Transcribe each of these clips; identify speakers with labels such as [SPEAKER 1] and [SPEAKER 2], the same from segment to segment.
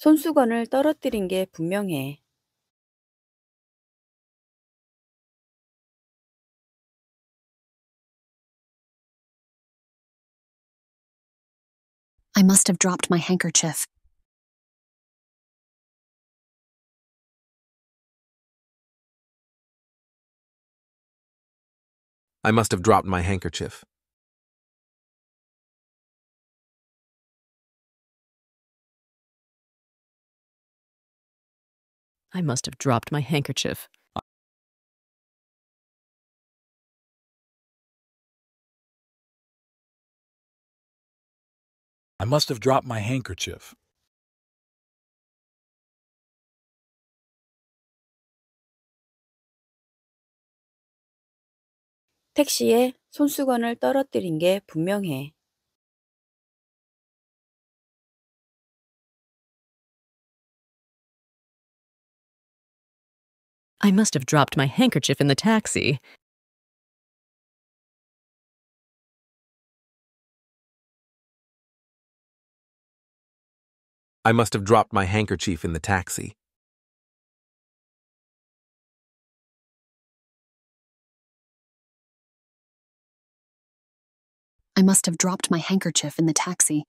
[SPEAKER 1] 손수건을 떨어뜨린 게 분명해. I must have dropped my handkerchief. I must have dropped my handkerchief. I must have dropped my handkerchief. I must have dropped my handkerchief. 택시에 손수건을 떨어뜨린 게 분명해. I must have dropped my handkerchief in the taxi. I must have dropped my handkerchief in the taxi. I must have dropped my handkerchief in the taxi.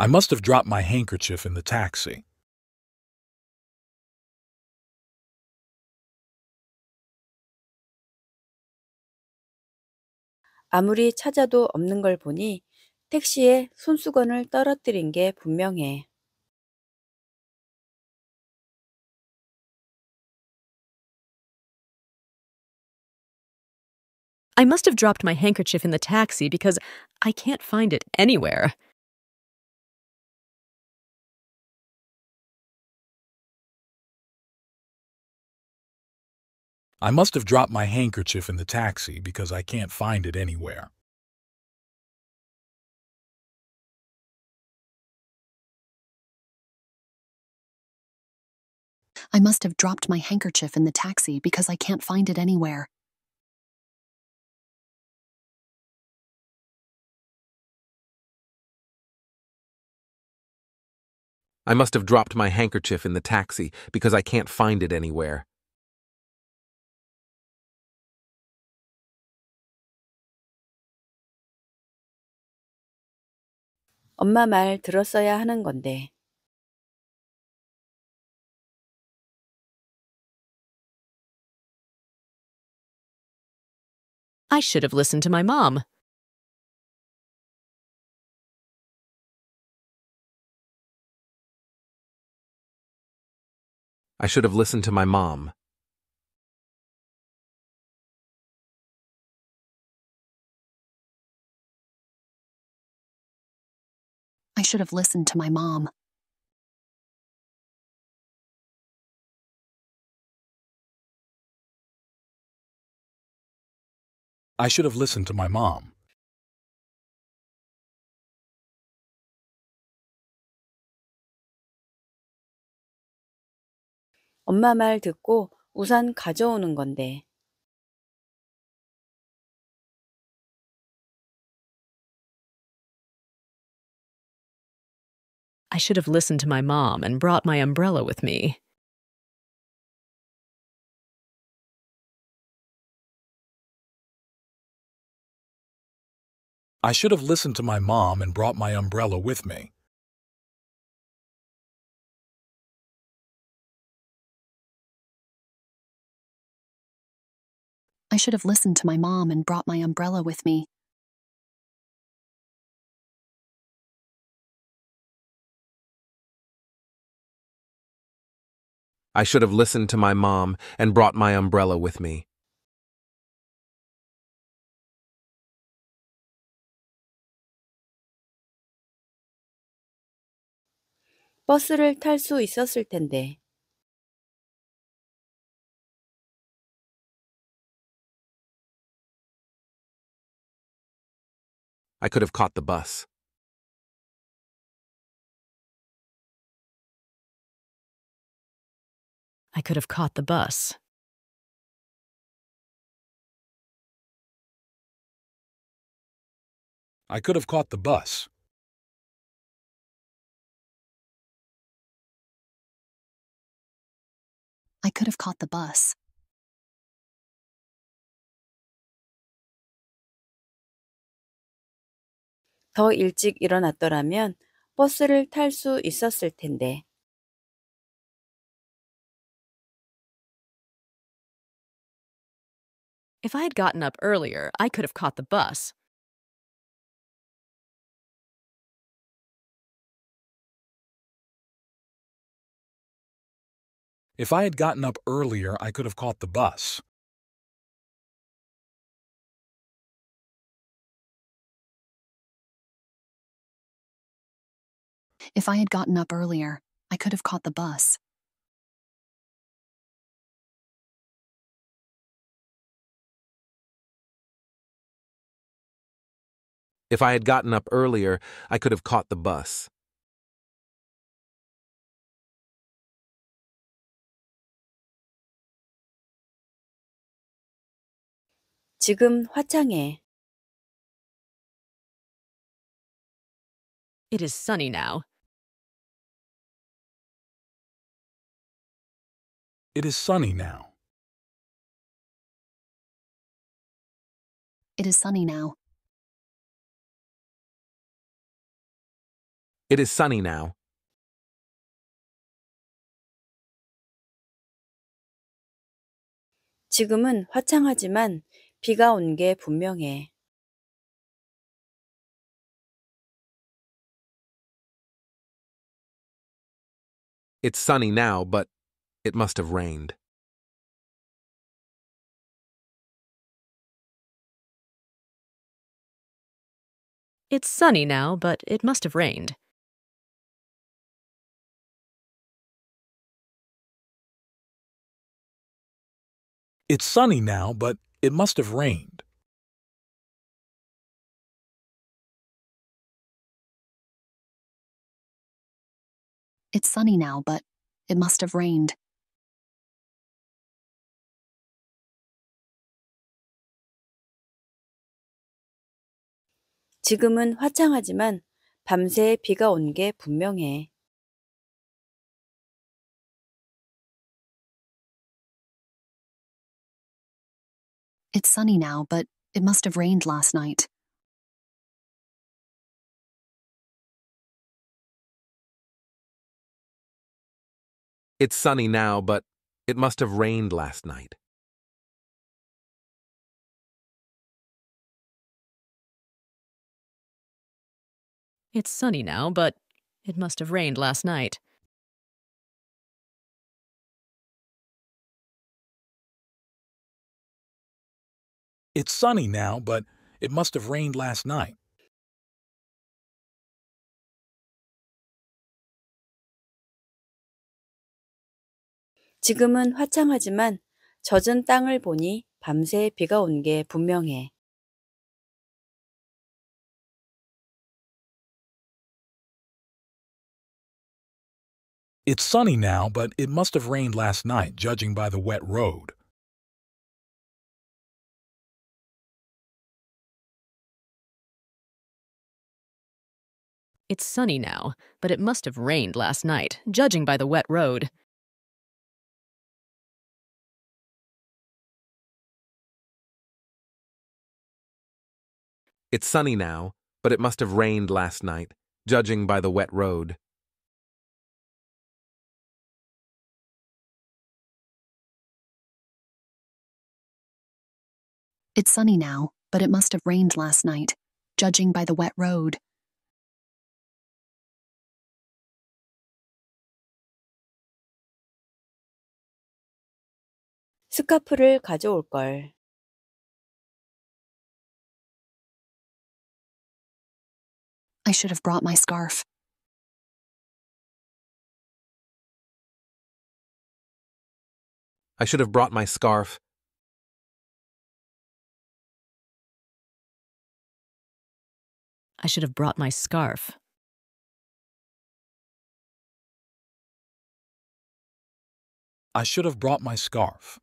[SPEAKER 1] I must have dropped my handkerchief in the taxi.
[SPEAKER 2] 아무리 찾아도 없는 걸 보니 택시에 손수건을 떨어뜨린 게 분명해.
[SPEAKER 1] I must have dropped my handkerchief in the taxi because I can't find it anywhere. I must have dropped my handkerchief in the taxi because I can't find it anywhere. I must have dropped my handkerchief in the taxi because I can't find it anywhere. I must have dropped my handkerchief in the taxi because I can't find it anywhere. 엄마 말 들었어야 하는 건데. I should have listened to my mom. I should have listened to my mom. should have listened to my mom. I should have listened to my mom. 엄마 말 듣고 우산 가져오는 건데. I should have listened to my mom and brought my umbrella with me. I should have listened to my mom and brought my umbrella with me. I should have listened to my mom and brought my umbrella with me. I should have listened to my mom and brought my umbrella with me. I could have caught the bus. I could have caught the bus. I could have caught the bus. I could have caught the bus. 더 일찍 일어났더라면 버스를 탈 수 있었을 텐데. If I had gotten up earlier, I could have caught the bus. If I had gotten up earlier, I could have caught the bus. If I had gotten up earlier, I could have caught the bus. If I had gotten up earlier, I could have caught the bus. It is sunny now. It is sunny now. It is sunny now. It is sunny now. It's sunny now, but it must have rained. It's sunny now, but it must have rained. It's sunny now, but it must have rained. It's sunny now, but it must have rained.
[SPEAKER 2] 지금은 화창하지만 밤새 비가 온 게 분명해.
[SPEAKER 1] It's sunny now, but it must have rained last night. It's sunny now, but it must have rained last night. It's sunny now, but it must have rained last night. It's sunny now, but it must have rained last night.
[SPEAKER 2] 지금은 화창하지만 젖은 땅을 보니 밤새 비가 온 게 분명해.
[SPEAKER 1] It's sunny now, but it must have rained last night, judging by the wet road. It's sunny now, but it must have rained last night, judging by the wet road. It's sunny now, but it must have rained last night, judging by the wet road. It's sunny now, but it must have rained last night, judging by the wet road. I should have brought my scarf. I should have brought my scarf. I should have brought my scarf. I should have brought my scarf.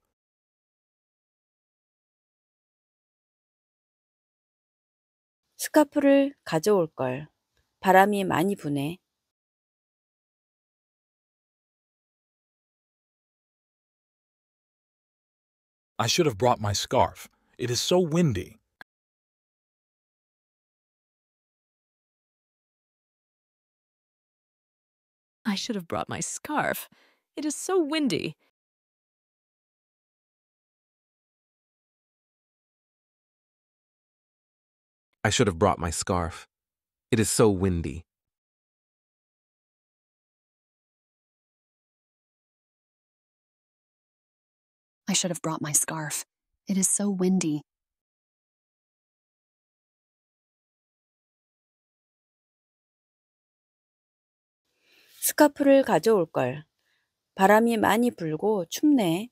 [SPEAKER 1] 스카프를 가져올 걸. 바람이 많이 I should have brought my scarf. It is so windy. I should have brought my scarf. It is so windy. I should have brought my scarf. It is so windy. I should have brought my scarf. It is so windy.
[SPEAKER 2] Scarf를 가져올 걸. 바람이 많이 불고 춥네.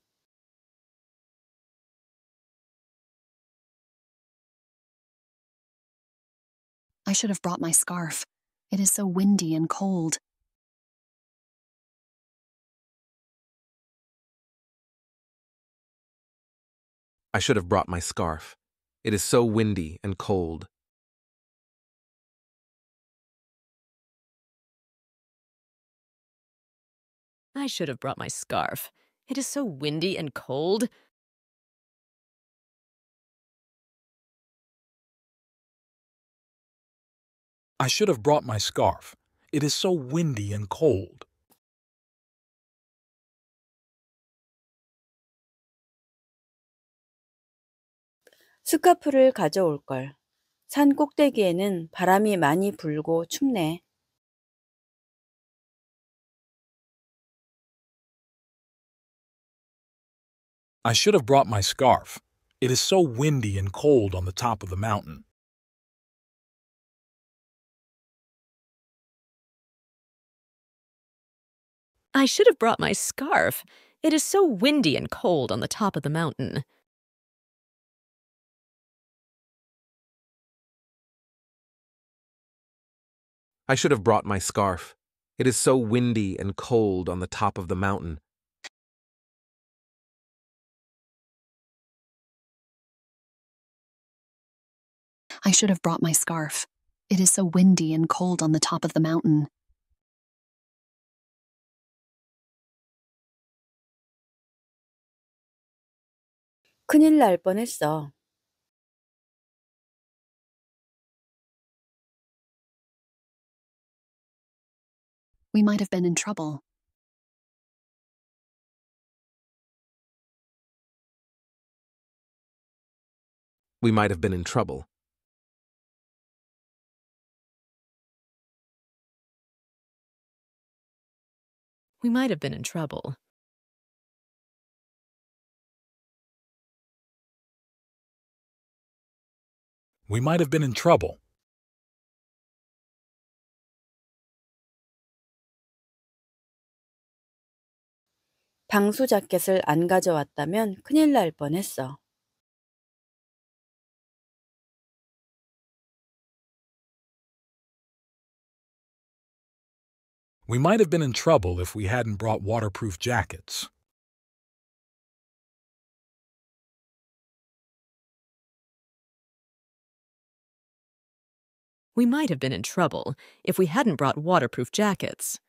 [SPEAKER 1] I should have brought my scarf. It is so windy and cold. I should have brought my scarf. It is so windy and cold. I should have brought my scarf. It is so windy and cold. I should have brought my scarf. It is so windy and cold.
[SPEAKER 2] I
[SPEAKER 3] should have brought my scarf. It is so windy and cold on the top of the mountain.
[SPEAKER 1] I should have brought my scarf. It is so windy and cold on the top of the mountain.
[SPEAKER 4] I should have brought my scarf. It is so windy and cold on the top of the mountain.
[SPEAKER 1] I should have brought my scarf. It is so windy and cold on the top of the mountain. We might have been in trouble. We might have been in trouble. We might have been in trouble. we might have been in trouble. We might have been in trouble if we hadn't brought waterproof jackets. We might have been in trouble if we hadn't brought waterproof jackets.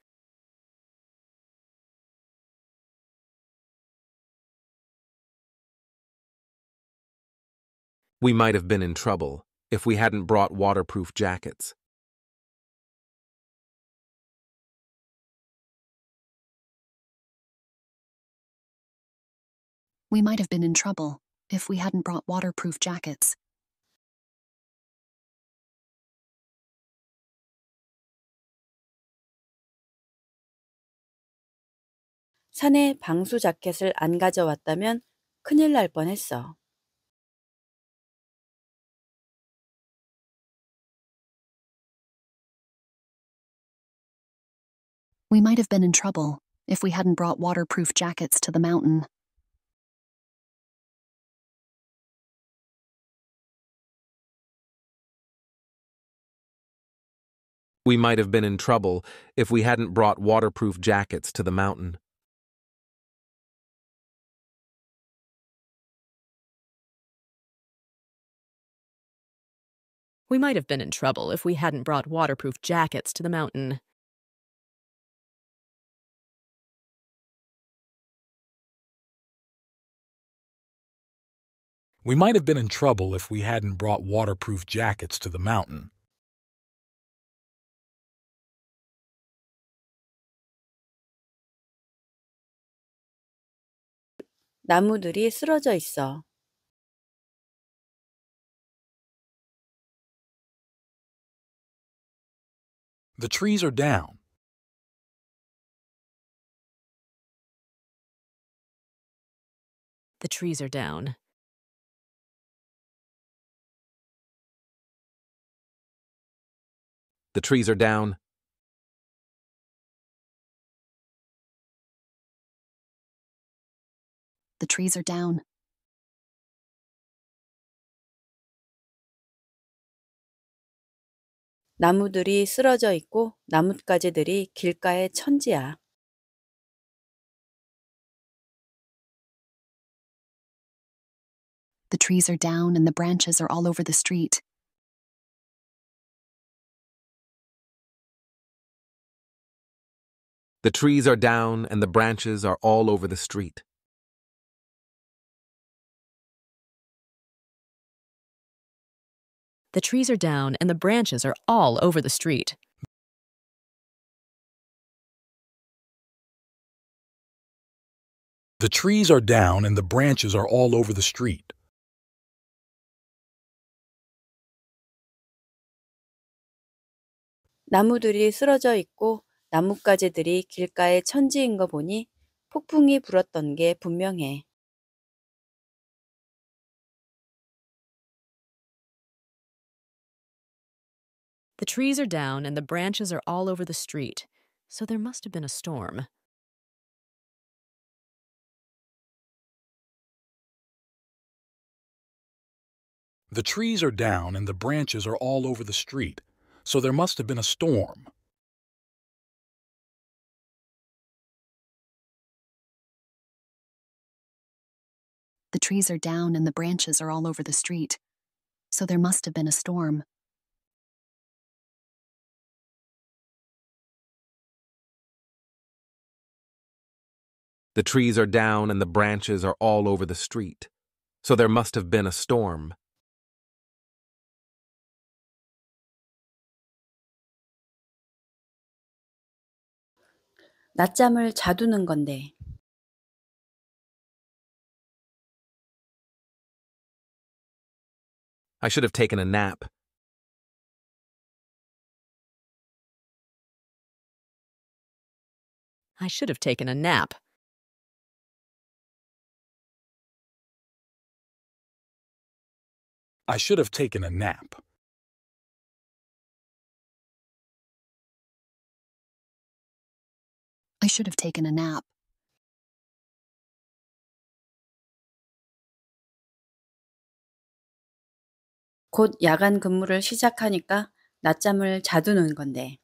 [SPEAKER 1] We might have been in trouble if we hadn't brought waterproof jackets. We might have been in trouble if we hadn't brought waterproof jackets.
[SPEAKER 2] 산에 방수 자켓을 안 가져왔다면 큰일 날 뻔했어.
[SPEAKER 1] We might have been in trouble if we hadn't brought waterproof jackets to the mountain. We might have been in trouble if we hadn't brought waterproof jackets to the mountain. We might have been in trouble if we hadn't brought waterproof jackets to the mountain. We might have been in trouble if we hadn't brought waterproof jackets to the mountain. 나무들이 쓰러져 있어. The trees are down. The trees are down. The trees are down. The trees are down.
[SPEAKER 2] 나무들이 쓰러져 있고 나뭇가지들이 길가의 천지야.
[SPEAKER 1] The trees are down and the branches are all over the street. The trees are down and the branches are all over the street. The trees are down and the branches are all over the street. The trees are down and the branches are all over the street.
[SPEAKER 2] 나무들이 쓰러져 있고 나뭇가지들이 길가에 천지인 거 보니 폭풍이 불었던 게 분명해.
[SPEAKER 1] The trees are down and the branches are all over the street, so there must have been a storm.
[SPEAKER 3] The trees are down and the branches are all over the street, so there must have been a storm.
[SPEAKER 5] The trees are down and the branches are all over the street, so there must have been a storm.
[SPEAKER 3] The trees are down and the branches are all over the street, so there must have been a storm.
[SPEAKER 1] 자두는 건데. I should have taken a nap. I should have taken a nap. I should have taken a nap. I should have taken a nap. 곧 야간 근무를 시작하니까 낮잠을 자두는 건데.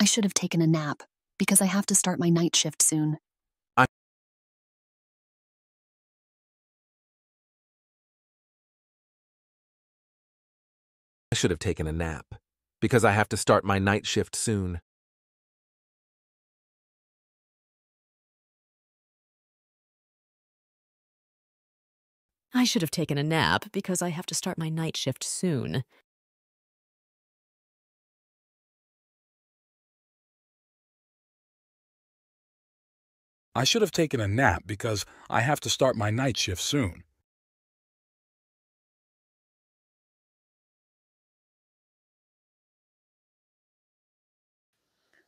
[SPEAKER 1] I should have taken a nap because I have to start my night shift soon. I should have taken a nap, because I have to start my night shift soon. I should have taken a nap because I have to start my night shift soon. I should have taken a nap because I have to start my night shift soon.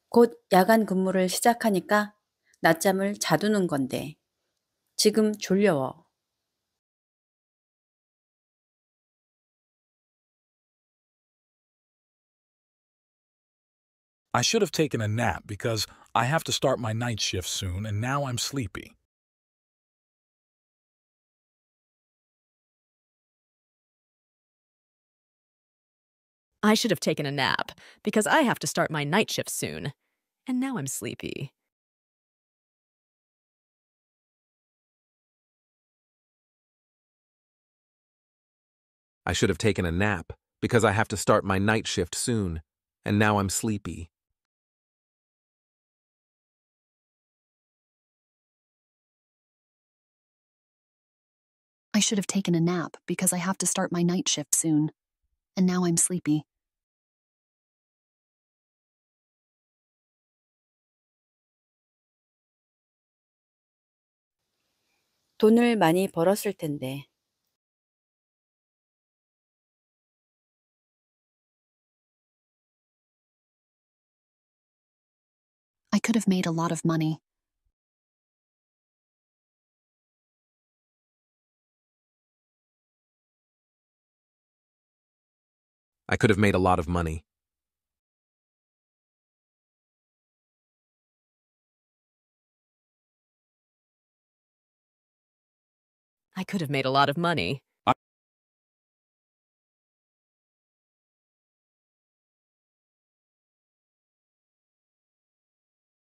[SPEAKER 2] 곧 야간 근무를 시작하니까 낮잠을 자두는 건데 지금 졸려워.
[SPEAKER 1] I should have taken a nap because I have to start my night shift soon and now I'm sleepy. I should have taken a nap because I have to start my night shift soon and now I'm sleepy.
[SPEAKER 4] I should have taken a nap because I have to start my night shift soon, and now I'm sleepy.
[SPEAKER 1] I should have taken a nap because I have to start my night shift soon. And now I'm sleepy. I could have made a lot of money. I could have made a lot of money. I could have made a lot of money.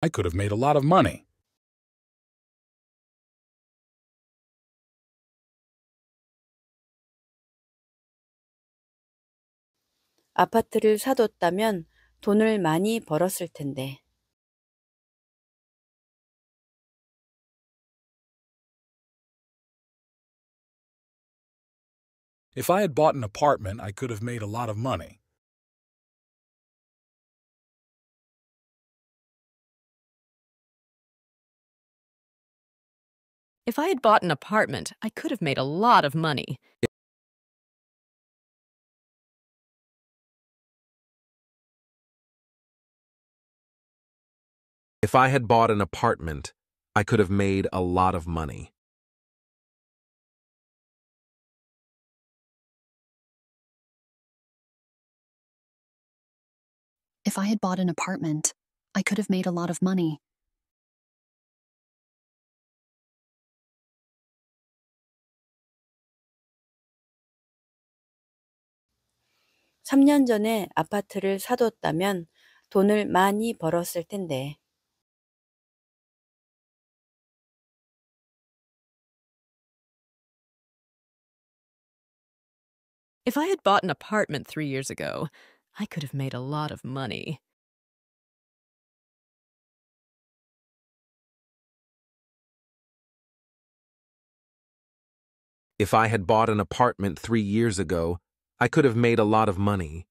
[SPEAKER 1] I could have made a lot of money.
[SPEAKER 2] 아파트를 사뒀다면 돈을 많이 벌었을 텐데.
[SPEAKER 1] If I had bought an apartment, I could have made a lot of money. If I had bought an apartment, I could have made a lot of money. If I had bought an apartment, I could have made a lot of money. If I had bought an apartment, I could have made a lot of money.
[SPEAKER 2] (3년) 전에 아파트를 사뒀다면 돈을 많이 벌었을 텐데.
[SPEAKER 1] If I had bought an apartment three years ago, I could have made a lot of money. If I had bought an apartment three years ago, I could have made a lot of money.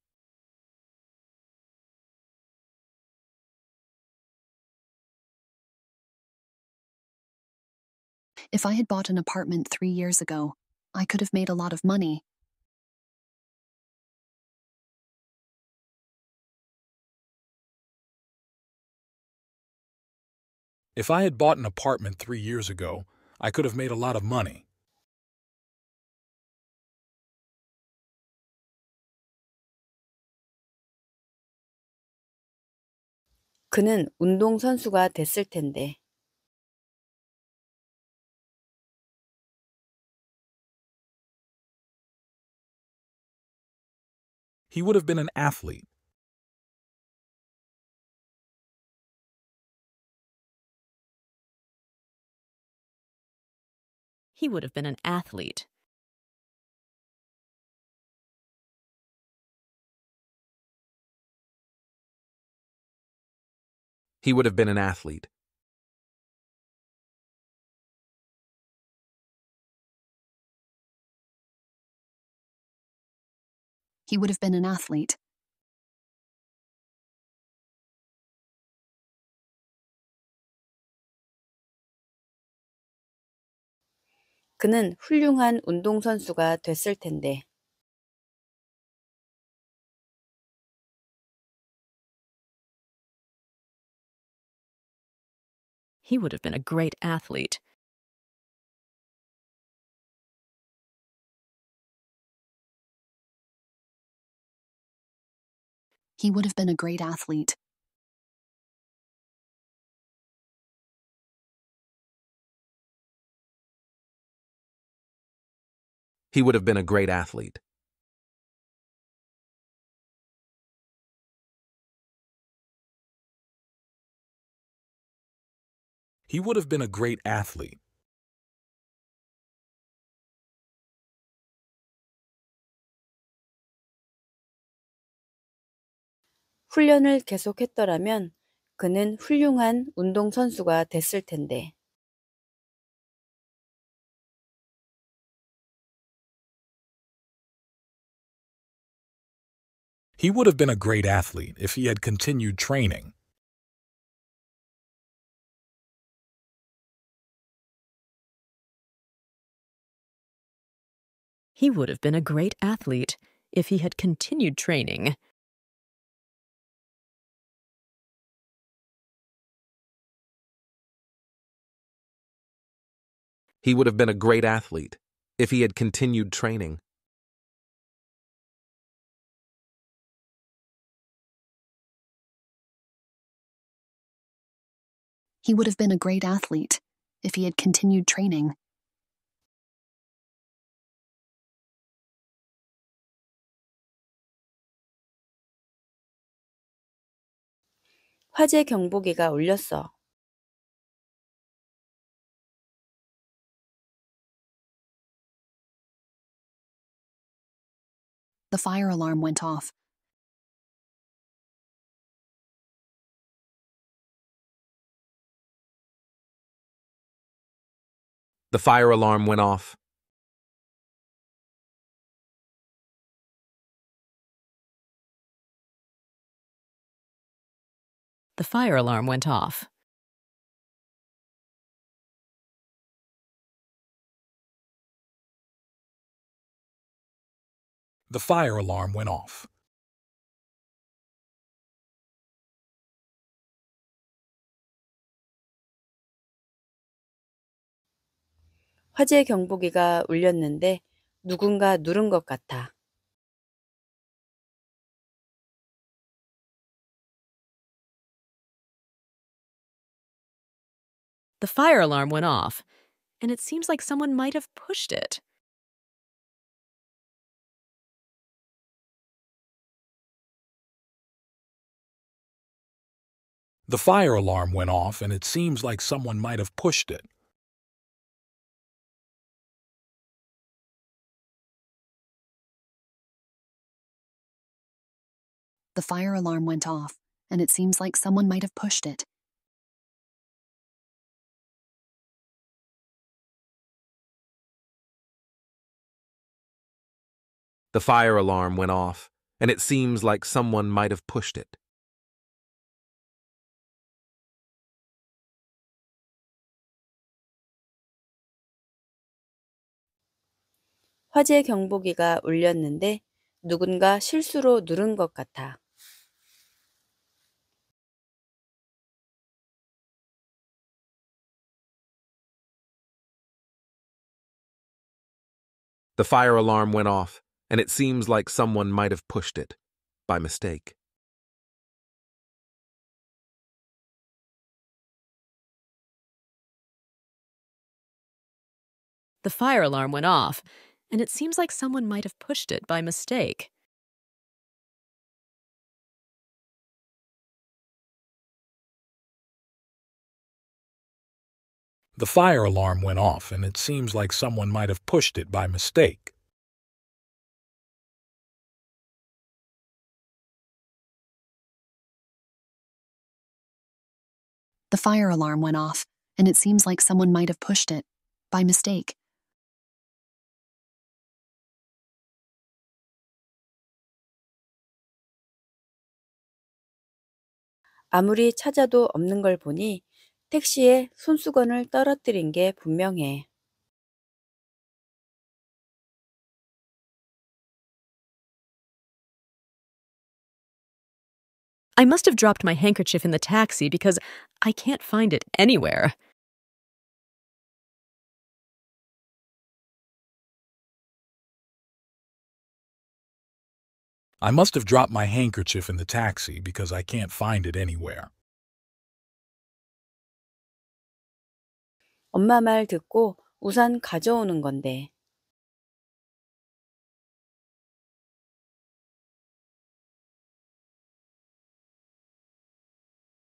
[SPEAKER 1] If I had bought an apartment three years ago, I could have made a lot of money. If I had bought an apartment three years ago, I could have made a lot of money. He would have been an athlete. he would have been an athlete. He would have been an athlete. He would have been an athlete. He would have been a great athlete. He would have been a great athlete. He would have been a great athlete. He would have been a great athlete.
[SPEAKER 2] 계속했더라면 그는 훌륭한 운동선수가 됐을 텐데.
[SPEAKER 1] He would have been a great athlete if he had continued training. He would have been a great athlete if he had continued training. He would have been a great athlete if he had continued training. He would have been a great athlete if he had continued training. The fire alarm went off. The fire alarm went off. The fire alarm went off. The fire alarm went off.
[SPEAKER 2] 화재 경보기가 울렸는데 누군가 누른 것 같아.
[SPEAKER 1] The fire alarm went off, and it seems like someone might have pushed it. The fire alarm went off, and it seems like someone might have pushed it. The fire alarm went off, and it seems like someone might have pushed it. The fire alarm went off, and it seems like someone might have pushed it.
[SPEAKER 2] 화재 경보기가 울렸는데 누군가 실수로 누른 것 같아.
[SPEAKER 3] The fire alarm went off, and it seems like someone might have pushed it by mistake.
[SPEAKER 1] The fire alarm went off, and it seems like someone might have pushed it by mistake. The fire alarm went off, and it seems like someone might have pushed it by mistake.
[SPEAKER 5] The fire alarm went off, and it seems like someone might have pushed it, by mistake.
[SPEAKER 2] 아무리 찾아도 없는 걸 보니 택시에 손수건을 떨어뜨린 게 분명해.
[SPEAKER 1] I must have dropped my handkerchief in the taxi because I can't find it anywhere. I must have dropped my handkerchief in the
[SPEAKER 3] taxi because I can't find it anywhere.
[SPEAKER 2] 엄마 말 듣고 우산 가져오는 건데.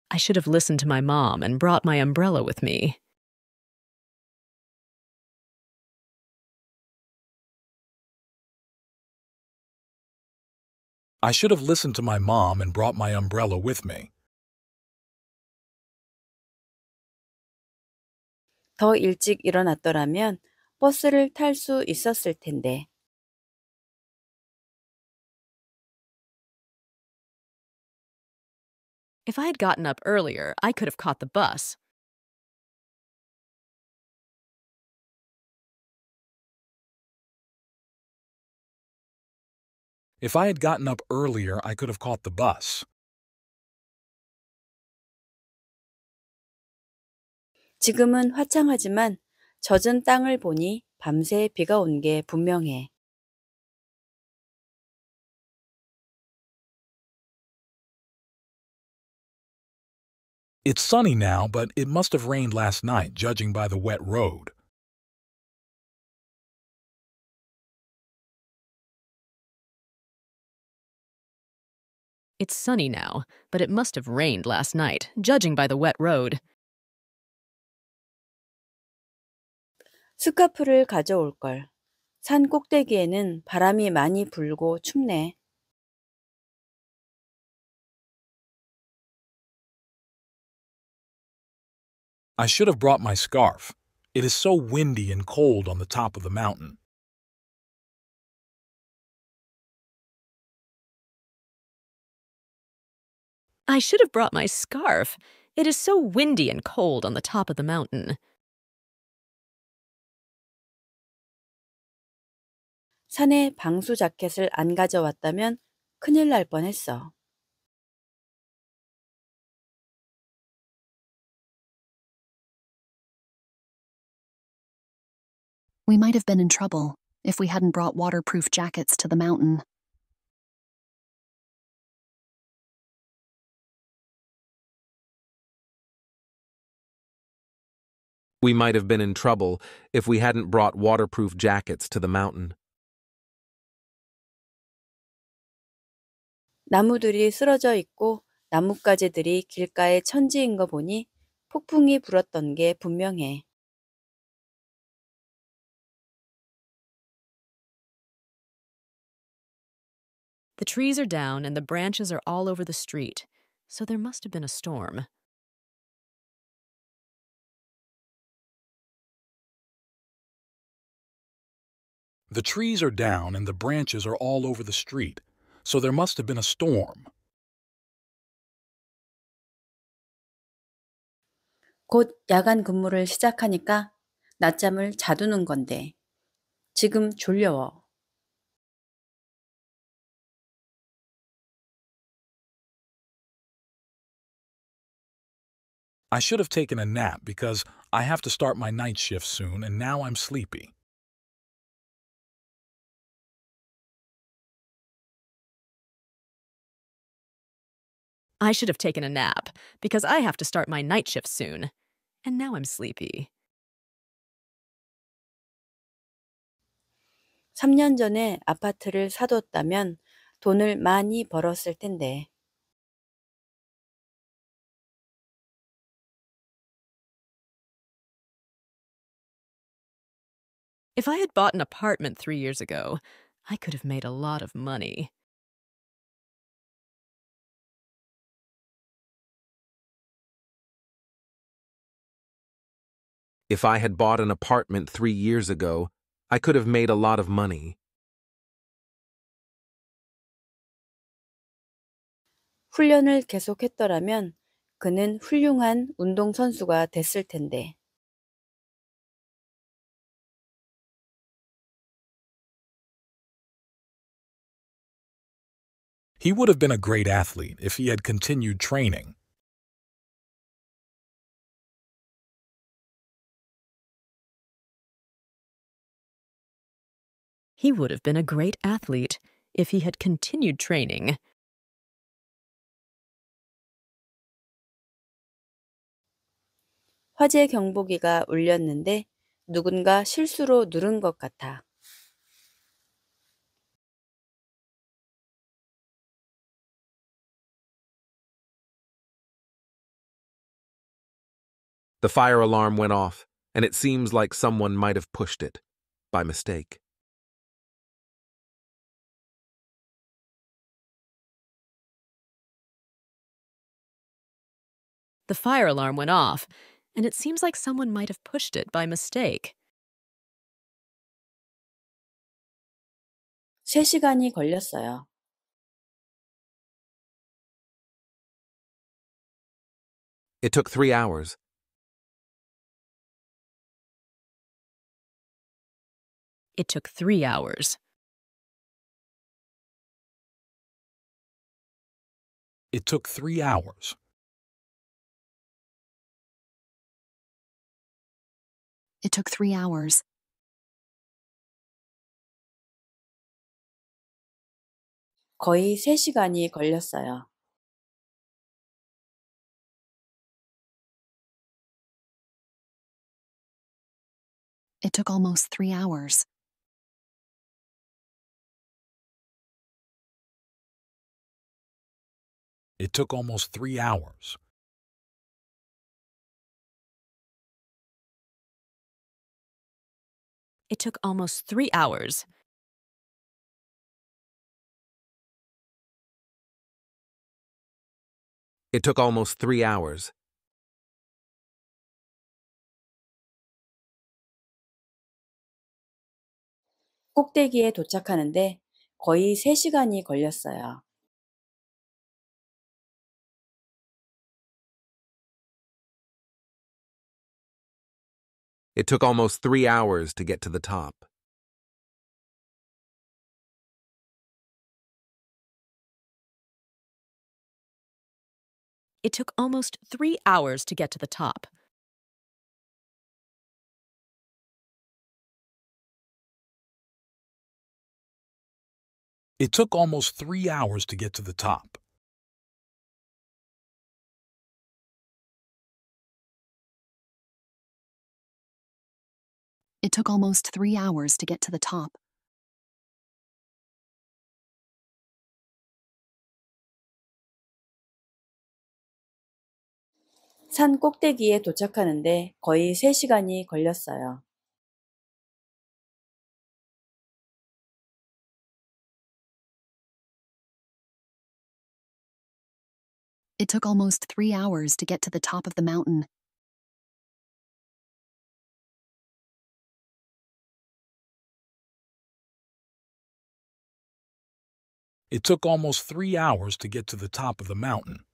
[SPEAKER 1] I should have listened to my mom and brought my umbrella with me. I should have listened to my mom
[SPEAKER 3] and brought my umbrella with me.
[SPEAKER 2] 더 일찍 일어났더라면 버스를 있었을
[SPEAKER 1] 텐데. If I had gotten up earlier, I could have caught the bus. If I had gotten up earlier, I could have caught the bus.
[SPEAKER 2] 지금은 화창하지만 젖은 땅을 보니 밤새 비가 분명해.
[SPEAKER 1] It's sunny now, but it must have rained last night, judging by the wet road. It's sunny now, but it must have rained last night, judging by the wet road.
[SPEAKER 2] I should
[SPEAKER 3] have brought my scarf. It is so windy and cold on the top of the mountain.
[SPEAKER 1] I should have brought my scarf. It is so windy and cold on the top of
[SPEAKER 6] the
[SPEAKER 2] mountain. 산에 방수 자켓을 안 가져왔다면 큰일 날 뻔했어.
[SPEAKER 1] We might have been in trouble if we hadn't brought waterproof jackets to the mountain.
[SPEAKER 4] We might have been in trouble if we hadn't brought waterproof jackets to the mountain.
[SPEAKER 2] 나무들이 쓰러져 있고 나뭇가지들이 길가에 천지인 거 보니 폭풍이 불었던 게 분명해.
[SPEAKER 1] The trees are down and the branches are all over the street, so there must have been a storm.
[SPEAKER 3] The trees are down and the branches are all over the street, so there must have been a storm.
[SPEAKER 2] '곧 야간 근무를 시작하니까 낮잠을 자두는 건데 지금 졸려워.
[SPEAKER 3] I should have taken a nap because I have to start my night shift soon and now I'm sleepy.
[SPEAKER 1] I should have taken a nap, because I have to start my night shift soon. And now
[SPEAKER 6] I'm
[SPEAKER 2] sleepy. 3년 전에 아파트를 사뒀다면 돈을 많이 벌었을 텐데.
[SPEAKER 1] If I had bought an apartment three years ago, I could have made a lot of money.
[SPEAKER 3] If I had bought an apartment three years ago, I could have made a lot of money.
[SPEAKER 2] He
[SPEAKER 1] would have been a great athlete if he had continued training. He would have been a great athlete if he had continued training.
[SPEAKER 2] The
[SPEAKER 4] fire alarm went off, and it seems like someone might have pushed it by mistake.
[SPEAKER 1] The fire alarm went off, and it seems like someone might have pushed it by mistake. (3시간이) 걸렸어요. It took three hours. It took three hours. It took three hours. It took three hours. 거의 3시간이 걸렸어요. It took almost three hours. It took almost three hours. It took almost three hours. It took almost three hours. 꼭대기에 도착하는데 거의 3시간이 걸렸어요. It took almost three hours to get to the top. It took almost three hours to get to the top. It took almost three hours to get to the top. It took almost three hours to get to the top. It took almost three hours to get to the top of the mountain. It took almost three hours to get to the top of the mountain.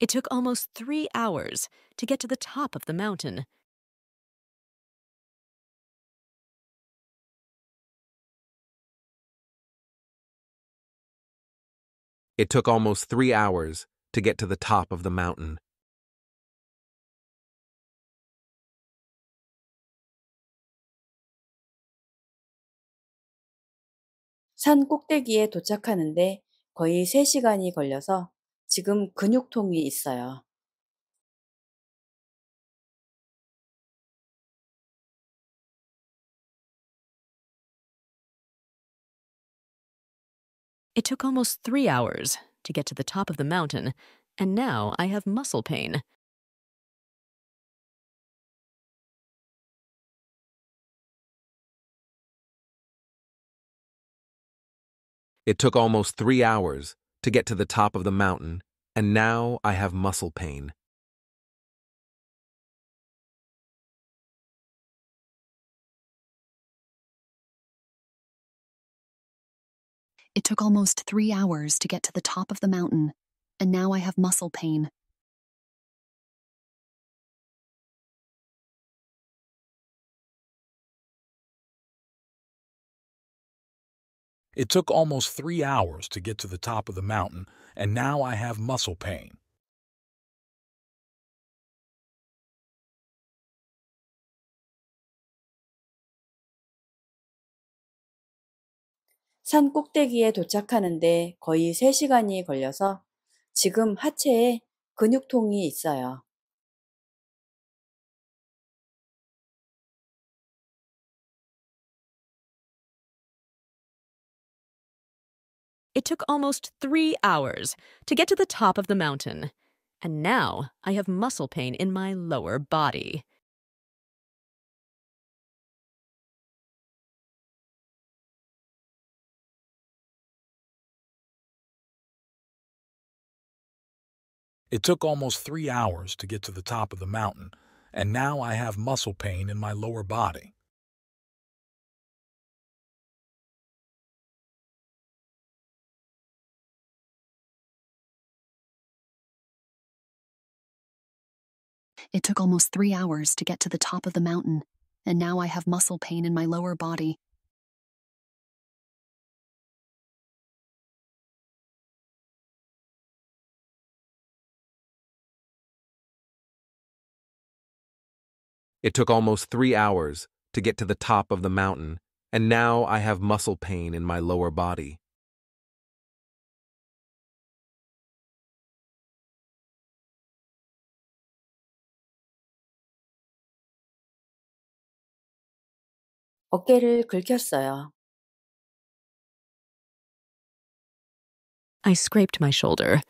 [SPEAKER 1] It took almost three hours to get to the top of the mountain. It took almost three hours to get to the top of the mountain.
[SPEAKER 2] 산 꼭대기에 도착하는데 거의 3시간이 걸려서 지금 근육통이 있어요.
[SPEAKER 1] It took almost three hours to get to the top of the mountain, and now I have muscle pain.
[SPEAKER 4] It took almost three hours to get to the top of the mountain, and now I have muscle pain.
[SPEAKER 5] It took almost three hours to get to the top of the mountain, and now I have muscle pain.
[SPEAKER 3] It took almost three hours to get to the top of the mountain, and now I have muscle pain.
[SPEAKER 2] 산 꼭대기에 도착하는데 거의 3시간이 걸려서 지금 하체에 근육통이 있어요.
[SPEAKER 1] It took almost three hours to get to the top of the mountain, and now I have muscle pain in my lower body.
[SPEAKER 3] It took almost three hours to get to the top of the mountain, and now I have muscle pain in my lower body.
[SPEAKER 5] It took almost three hours to get to the top of the mountain, and now I have muscle pain in my lower body.
[SPEAKER 4] It took almost three hours to get to the top of the mountain, and now I have muscle pain in my lower body.
[SPEAKER 1] 어깨를 긁혔어요. I scraped my shoulder.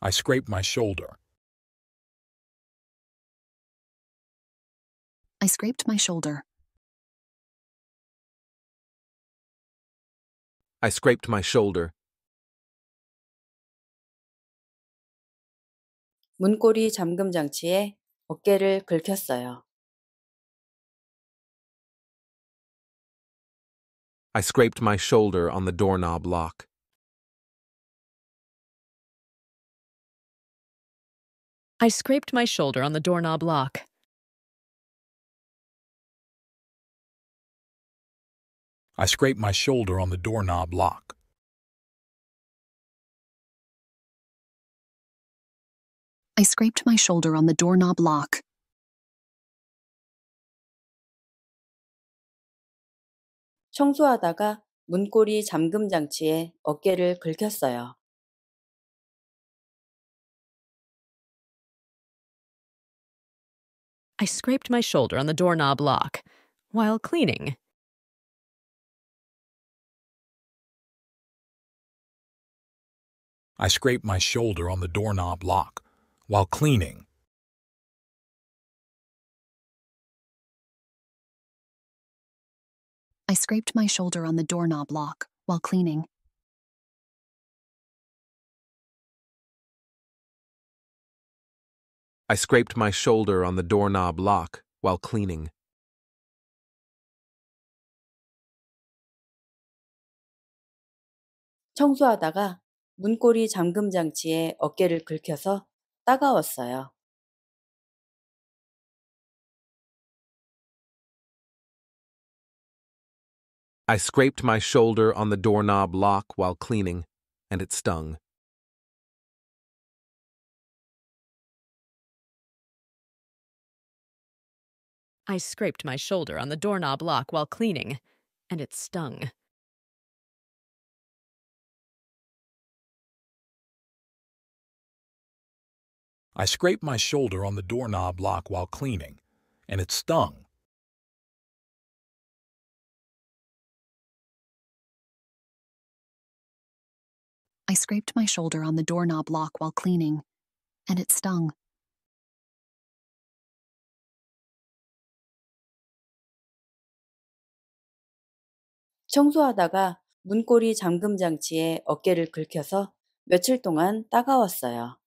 [SPEAKER 1] I scraped my shoulder. I scraped my shoulder. I scraped my shoulder. 문고리 잠금 장치에 어깨를 긁혔어요.
[SPEAKER 3] I scraped my shoulder on the doorknob lock.
[SPEAKER 1] I scraped my shoulder on the doorknob lock.
[SPEAKER 3] I scraped my shoulder on the doorknob lock.
[SPEAKER 1] I scraped my shoulder on the doorknob lock. I scraped my shoulder on the doorknob lock while cleaning. I scraped my shoulder on the doorknob lock while cleaning. I scraped my shoulder on the doorknob lock while cleaning.
[SPEAKER 3] I scraped my shoulder on
[SPEAKER 1] the doorknob lock while cleaning.
[SPEAKER 2] 청소하다가 문고리 잠금 장치에 어깨를 긁혀서 따가웠어요.
[SPEAKER 3] I scraped my shoulder on the doorknob lock while cleaning, and it stung.
[SPEAKER 1] I scraped my shoulder on the doorknob lock while cleaning, and it stung. I scraped my shoulder on the doorknob lock while cleaning, and it stung. I scraped my shoulder on the doorknob lock while cleaning, and it stung.
[SPEAKER 2] 청소하다가 문고리 어깨를 긁혀서 며칠 동안 따가웠어요.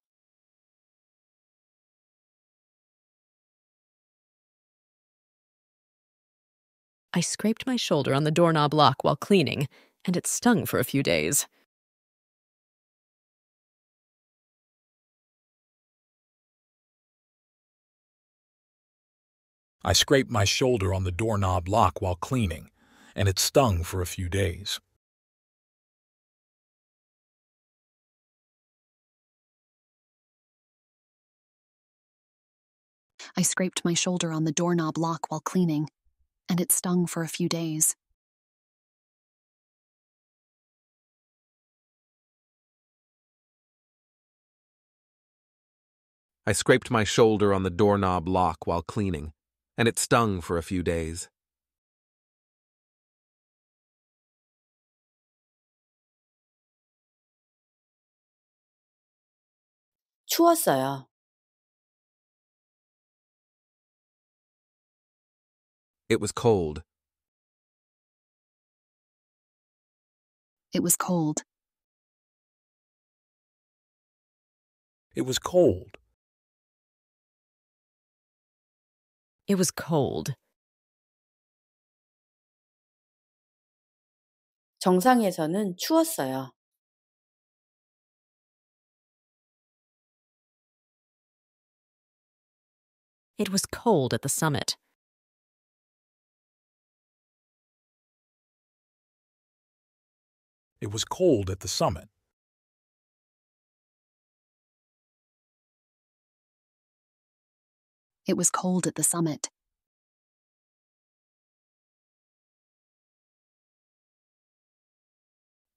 [SPEAKER 1] I scraped my shoulder on the doorknob lock while cleaning, and it stung for a few days.
[SPEAKER 3] I scraped my shoulder on the doorknob lock while cleaning, and it stung for a few days.
[SPEAKER 5] I scraped my shoulder on the doorknob lock while cleaning, and it stung for a few days.
[SPEAKER 4] I scraped my shoulder on the doorknob lock while cleaning, and it stung for a few days.
[SPEAKER 1] 추웠어요. It was cold. It was cold. It was cold. It was cold. 정상에서는 추웠어요. It was cold at the summit. It was cold at the summit. It was cold at the summit.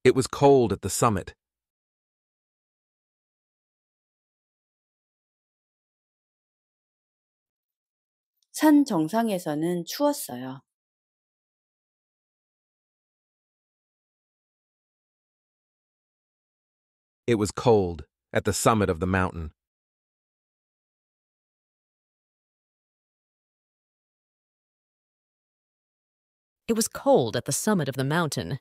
[SPEAKER 1] It was cold at the summit. 산 정상에서는 추웠어요. It was cold, at the summit of the mountain. It was cold at the summit of the mountain.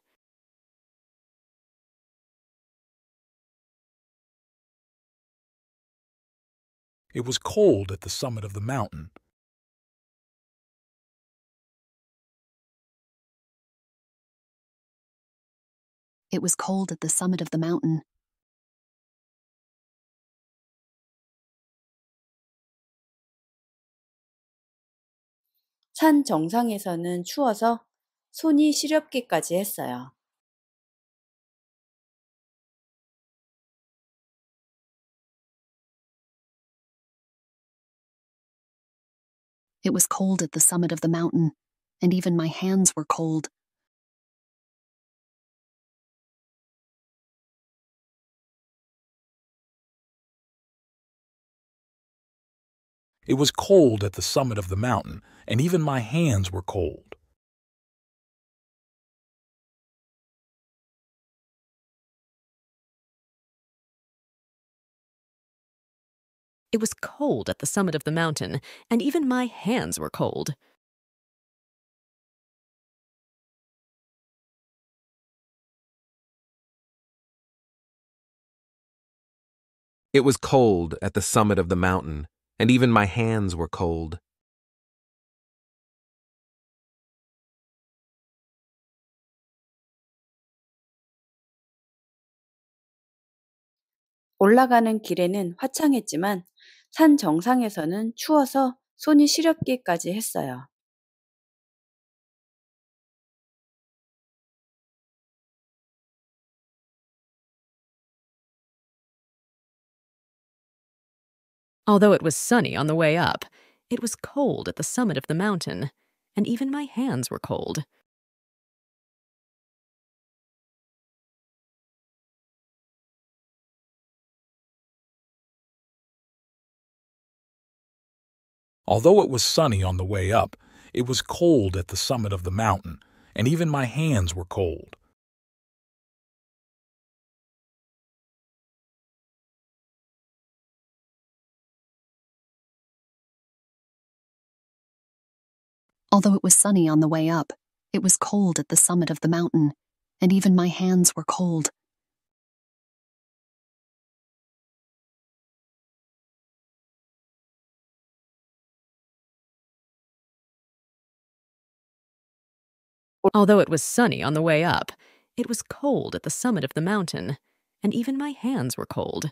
[SPEAKER 1] It was cold at the summit of the mountain. It was cold at the summit of the mountain.
[SPEAKER 2] 산 정상에서는 추워서 손이 시렵기까지 했어요.
[SPEAKER 1] It was cold at the summit of the mountain, and even my hands were cold. It was cold at the summit of the mountain, and even my hands were cold. It was cold at the summit of the mountain, and even my hands were cold. It was cold at the summit of the mountain, and even my hands were cold.
[SPEAKER 2] 올라가는 길에는 화창했지만 산 정상에서는 추워서 손이 시렵기까지 했어요.
[SPEAKER 1] Although it was sunny on the way up, it was cold at the summit of the mountain, and even my hands were cold.
[SPEAKER 3] Although it was sunny on the way up, it was cold at the summit of the mountain, and even my hands were cold.
[SPEAKER 5] Although it was sunny on the way up, it was cold at the summit of the mountain, and even my hands were cold.
[SPEAKER 1] Although it was sunny
[SPEAKER 6] on the way up, it was cold at the summit of the mountain, and even my hands were cold.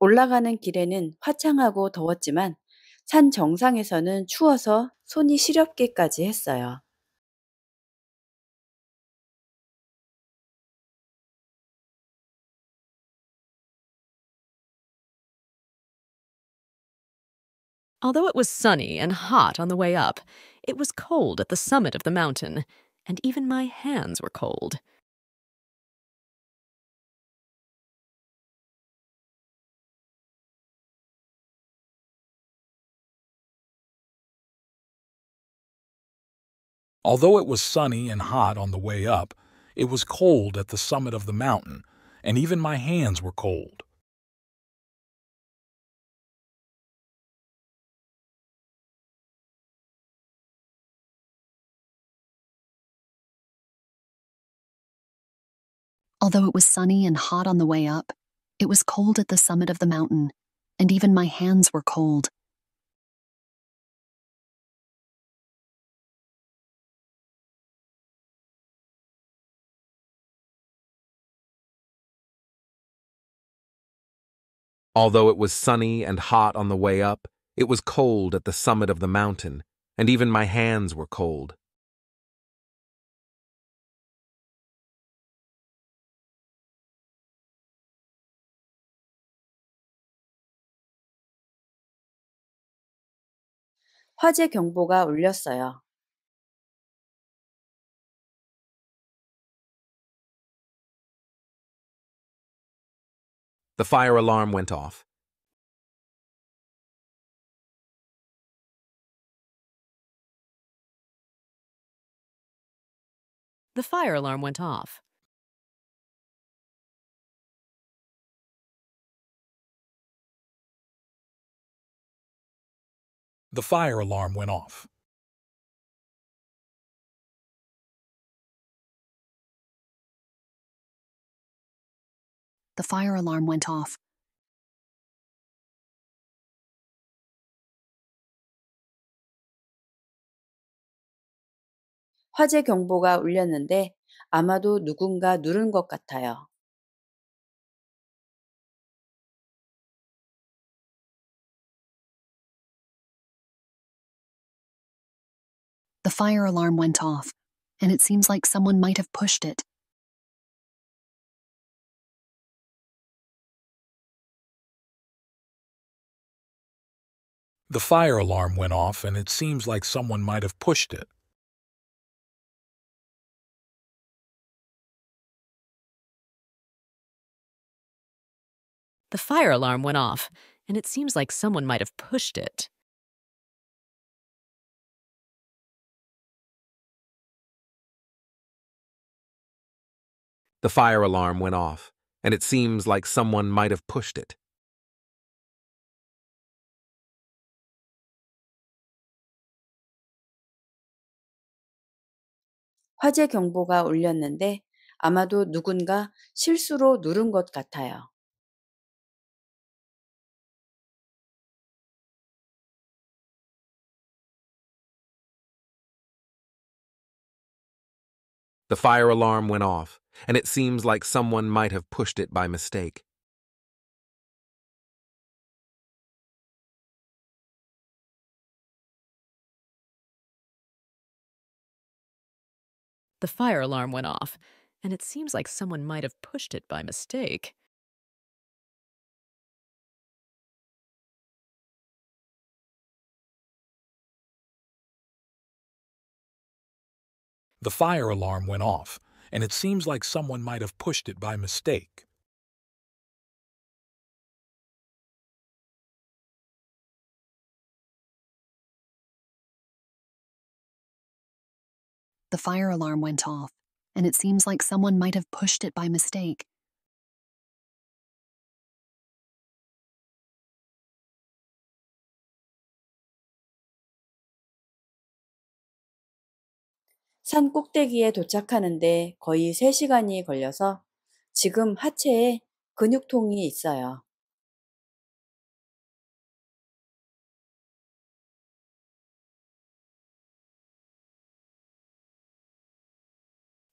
[SPEAKER 2] 올라가는 길에는 화창하고 더웠지만 산 정상에서는 추워서 손이 시렵기까지 했어요.
[SPEAKER 1] Although
[SPEAKER 6] it was sunny and hot on the way up, it was cold at the summit of the mountain, and
[SPEAKER 1] even my hands were cold.
[SPEAKER 3] Although it was sunny and hot on the way up, it was cold at the summit of the mountain, and even my hands were cold.
[SPEAKER 5] Although it was sunny and hot on the way up, it was cold at the summit of the mountain, and even my hands were cold,
[SPEAKER 4] Although it was sunny and hot on the way up, it was cold at the summit of the mountain, and even my hands were cold.
[SPEAKER 1] 화재 경보가 울렸어요. The fire alarm went off. The fire alarm went off. The fire alarm went off. the fire alarm went off. 화재 경보가 울렸는데 아마도 누군가 누른 것 같아요. The fire alarm went off, and it seems like someone might have pushed it. The fire alarm went off and it seems like someone might have pushed it. The fire alarm went off, and it seems like someone might have pushed it. The fire alarm went off, and it seems like someone might have pushed it.
[SPEAKER 2] 화재 경보가 울렸는데 아마도 누군가 실수로 누른 것 같아요.
[SPEAKER 4] The fire alarm went off, and it seems like someone might have pushed it by mistake.
[SPEAKER 6] The fire alarm went off, and it seems like someone might have pushed it by mistake.
[SPEAKER 3] The fire alarm went off, and it seems like someone might have pushed it by mistake.
[SPEAKER 5] The fire alarm went off, and it seems like someone might have pushed it by mistake.
[SPEAKER 2] 산 꼭대기에 도착하는데 거의 3시간이 걸려서 지금 하체에 근육통이 있어요.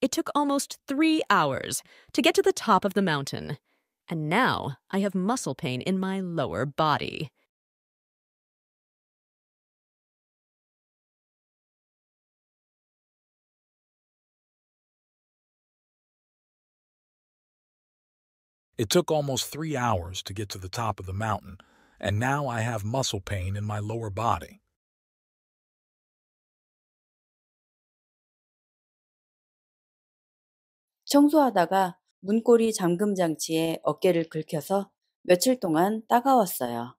[SPEAKER 1] It took almost three hours to get to the top of the mountain, and now I have muscle pain in my lower body.
[SPEAKER 3] It took almost three hours to get to the top of the mountain, and now I have muscle pain in my lower body.
[SPEAKER 2] 청소하다가 문고리 잠금 장치에 어깨를 긁혀서 며칠 동안 따가웠어요.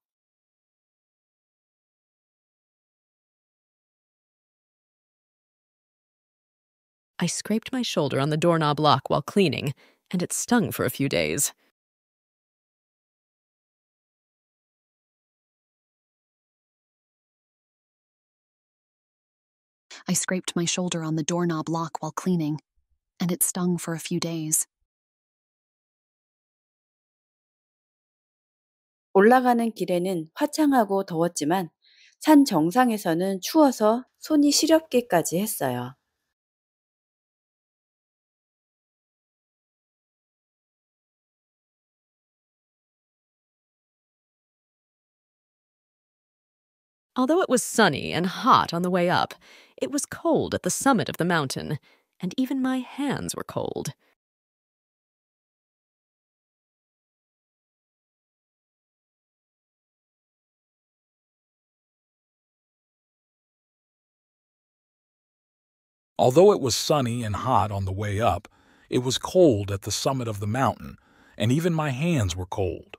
[SPEAKER 1] I scraped my shoulder on the doorknob lock while cleaning, and it stung for a few days.
[SPEAKER 5] I scraped my shoulder on the doorknob lock while cleaning,
[SPEAKER 2] and it stung for a few days. 올라가는 길에는 화창하고 더웠지만 산 정상에서는 추워서 손이 시렵기까지 했어요.
[SPEAKER 1] Although it
[SPEAKER 6] was sunny and hot on the way up, it was cold at the summit of the mountain, and even
[SPEAKER 1] my hands were cold.
[SPEAKER 3] Although it was sunny and hot on the way up, it was cold at the summit of the mountain, and even my hands were cold.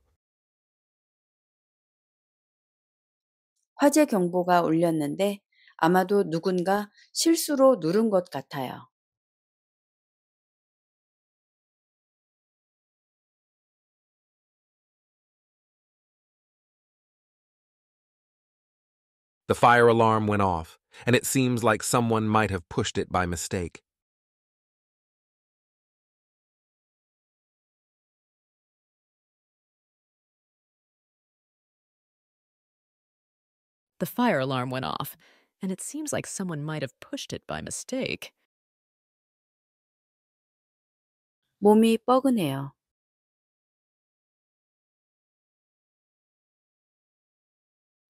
[SPEAKER 2] 화재 경보가 울렸는데 아마도 누군가 실수로 누른 것 같아요.
[SPEAKER 1] The fire alarm went off, and it seems like someone might have pushed it by mistake. The fire
[SPEAKER 6] alarm went off, and it seems like someone might have pushed it by mistake.
[SPEAKER 2] 몸이 뻐근해요.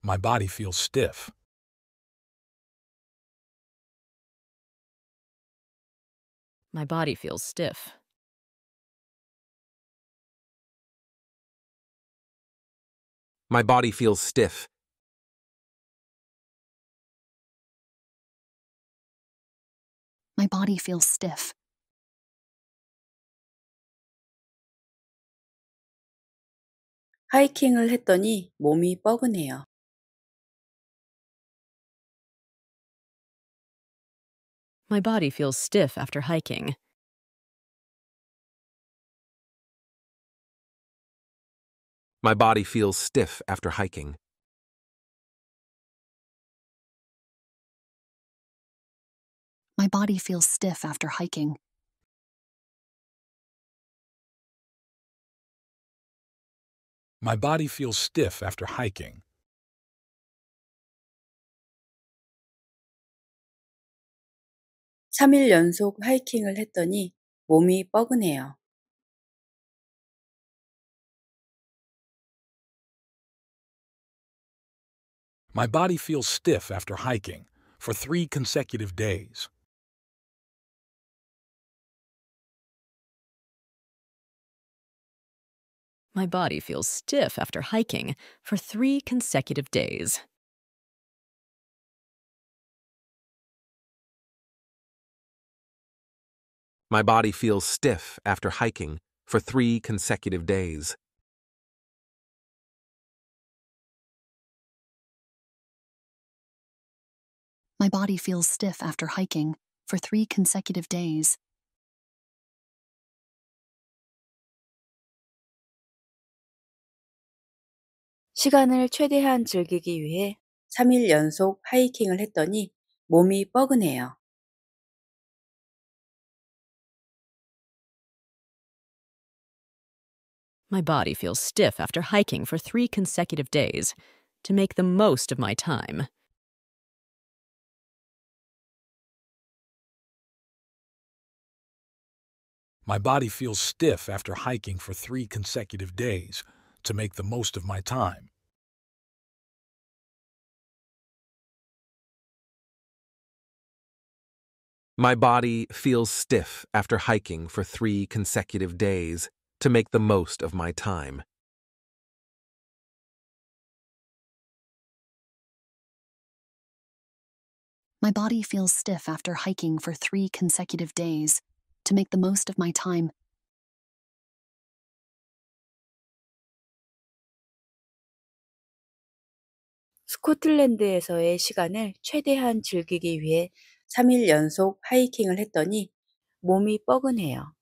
[SPEAKER 1] My body feels stiff. My body feels stiff. My body feels stiff. My body feels stiff. Hiking을 했더니 몸이 뻐근해요. My body feels stiff after hiking. My body feels stiff after hiking. My body feels stiff after hiking. My body feels stiff after hiking. 3일 연속 하이킹을 했더니 몸이 뻐근해요. My body feels stiff after hiking for three consecutive days. My body feels stiff after hiking for three consecutive days. My body feels stiff after hiking for three consecutive days. My body feels stiff after hiking for three consecutive days.
[SPEAKER 2] 시간을 최대한 즐기기 위해 3일 연속 하이킹을 했더니 몸이 뻐근해요.
[SPEAKER 1] My body feels
[SPEAKER 6] stiff after hiking for three consecutive days to make the most of my time.
[SPEAKER 3] My body feels stiff after hiking for three consecutive days to make the most of my time.
[SPEAKER 4] My body feels stiff after hiking for three consecutive days to make the most of my time.
[SPEAKER 5] My body feels stiff after hiking for three consecutive days to make the most of my time.
[SPEAKER 2] Scotland에서의 시간을 최대한 즐기기 위해 3일 연속 하이킹을 했더니 몸이 뻐근해요.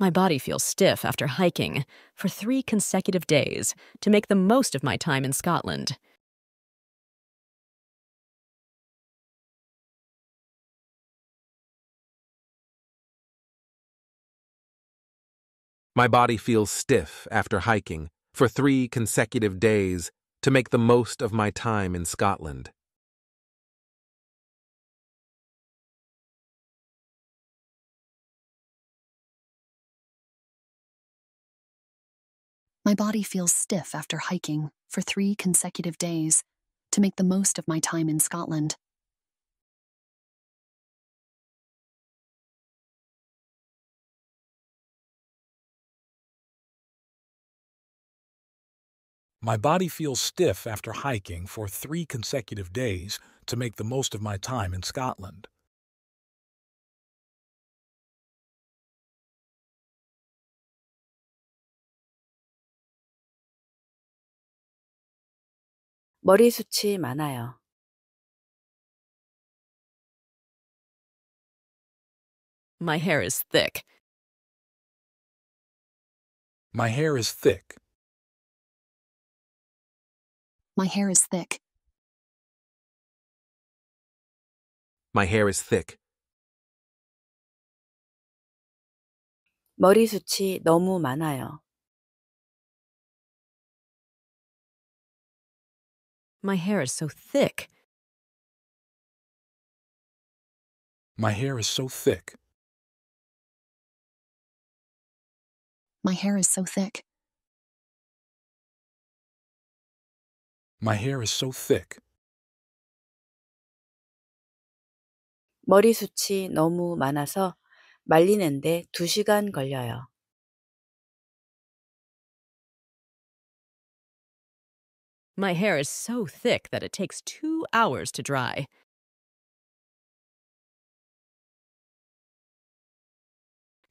[SPEAKER 1] My body feels stiff after hiking for three consecutive days to make the most of my time in Scotland.
[SPEAKER 4] My body feels stiff after hiking for three consecutive days to make the most of my time in Scotland.
[SPEAKER 5] My body feels stiff after hiking for three consecutive days to make the most of my time in Scotland.
[SPEAKER 3] My body feels stiff after hiking for three consecutive days to make the most of my time in Scotland.
[SPEAKER 1] 머리숱이 많아요. My hair is thick. My hair is thick. My hair is thick. My hair is thick. 머리숱이 너무 많아요. My hair is so thick. My hair is so thick. My hair is so thick.
[SPEAKER 3] My hair is so thick.
[SPEAKER 2] 머리숱이 너무 많아서 말리는데 2시간 걸려요.
[SPEAKER 1] My hair is so thick that it takes two hours to dry.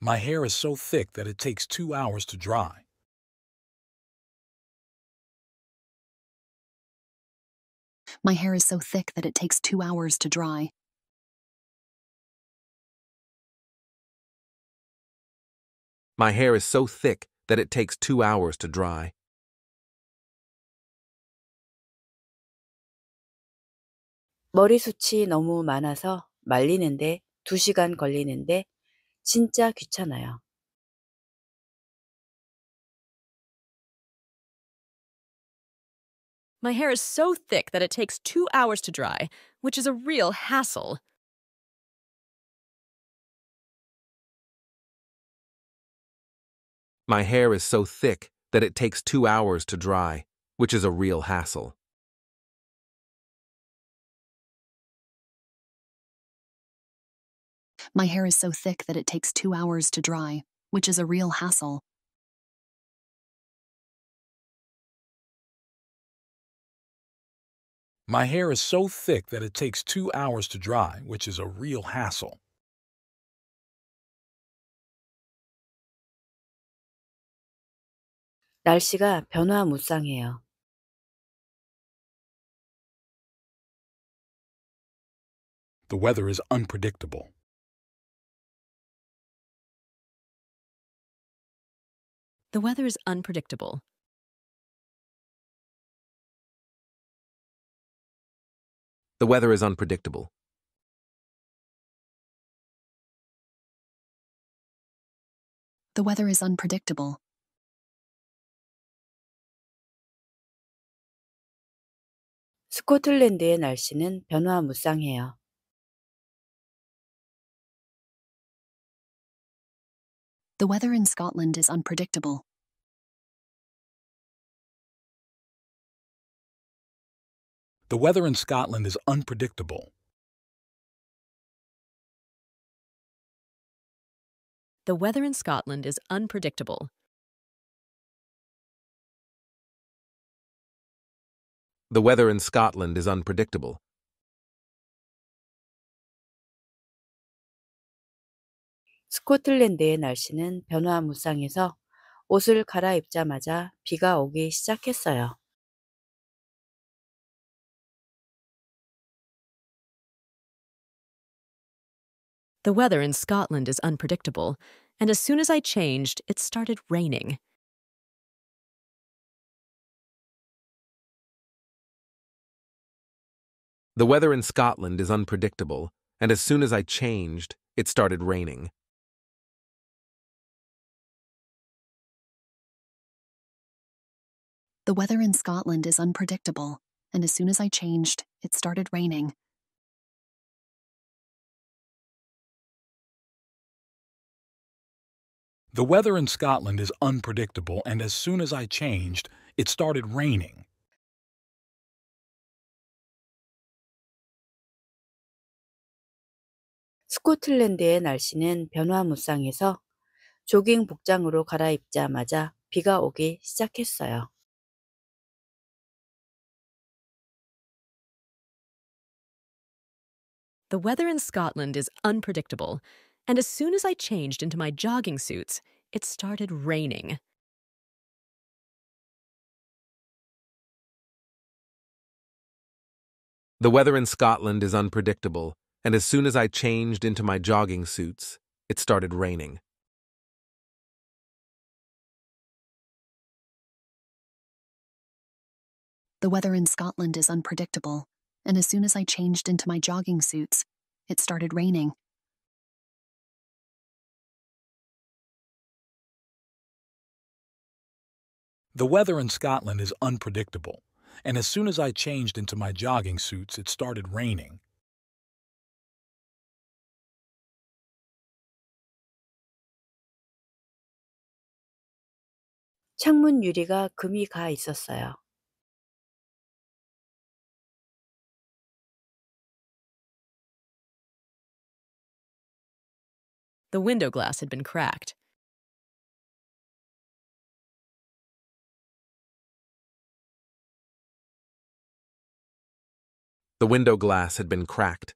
[SPEAKER 3] My hair is so thick that it takes two hours to dry.
[SPEAKER 5] My hair is so thick that it takes two
[SPEAKER 1] hours to dry. My hair is so thick that it takes two hours to dry.
[SPEAKER 2] 머리숱이 너무 많아서 말리는데 2시간 걸리는데 진짜 귀찮아요.
[SPEAKER 1] My hair is so thick that it takes two hours to dry, which is a real hassle.
[SPEAKER 3] My hair is so thick that it takes two hours to dry, which is a real hassle.
[SPEAKER 5] My hair is so thick that it takes two hours to dry, which is a real hassle.
[SPEAKER 3] My hair is so thick that it takes two hours to dry, which is a real hassle.
[SPEAKER 1] The weather is unpredictable. The weather is unpredictable. The weather is unpredictable. The weather is unpredictable. 스코틀랜드의 날씨는 변화무쌍해요. The weather in Scotland is unpredictable. The weather in Scotland is unpredictable. The weather in Scotland is unpredictable. The weather in Scotland is unpredictable.
[SPEAKER 2] Scotland의 날씨는 변화무쌍해서 옷을 갈아입자마자 비가 오기 시작했어요.
[SPEAKER 1] The weather in Scotland is unpredictable, and as soon as I changed, it started raining.
[SPEAKER 3] The weather in Scotland is unpredictable, and as soon as I changed, it started raining.
[SPEAKER 5] The weather in Scotland is unpredictable, and as soon as I changed, it started raining.
[SPEAKER 3] The weather in Scotland is unpredictable, and as soon as I changed, it started raining.
[SPEAKER 2] 스코틀랜드의 날씨는 변화무쌍해서 조깅 복장으로 갈아입자마자 비가 오기 시작했어요.
[SPEAKER 1] The weather in Scotland is unpredictable and as soon as I changed into my jogging suits, it started raining.
[SPEAKER 4] The weather in Scotland is unpredictable, and as soon as I changed into my jogging suits, it started raining.
[SPEAKER 5] The weather in Scotland is unpredictable, and as soon as I changed into my jogging suits, it started raining.
[SPEAKER 3] The weather in Scotland is unpredictable, and as soon as I changed into my jogging suits, it started raining.
[SPEAKER 1] The window glass had been cracked. The window glass had been cracked.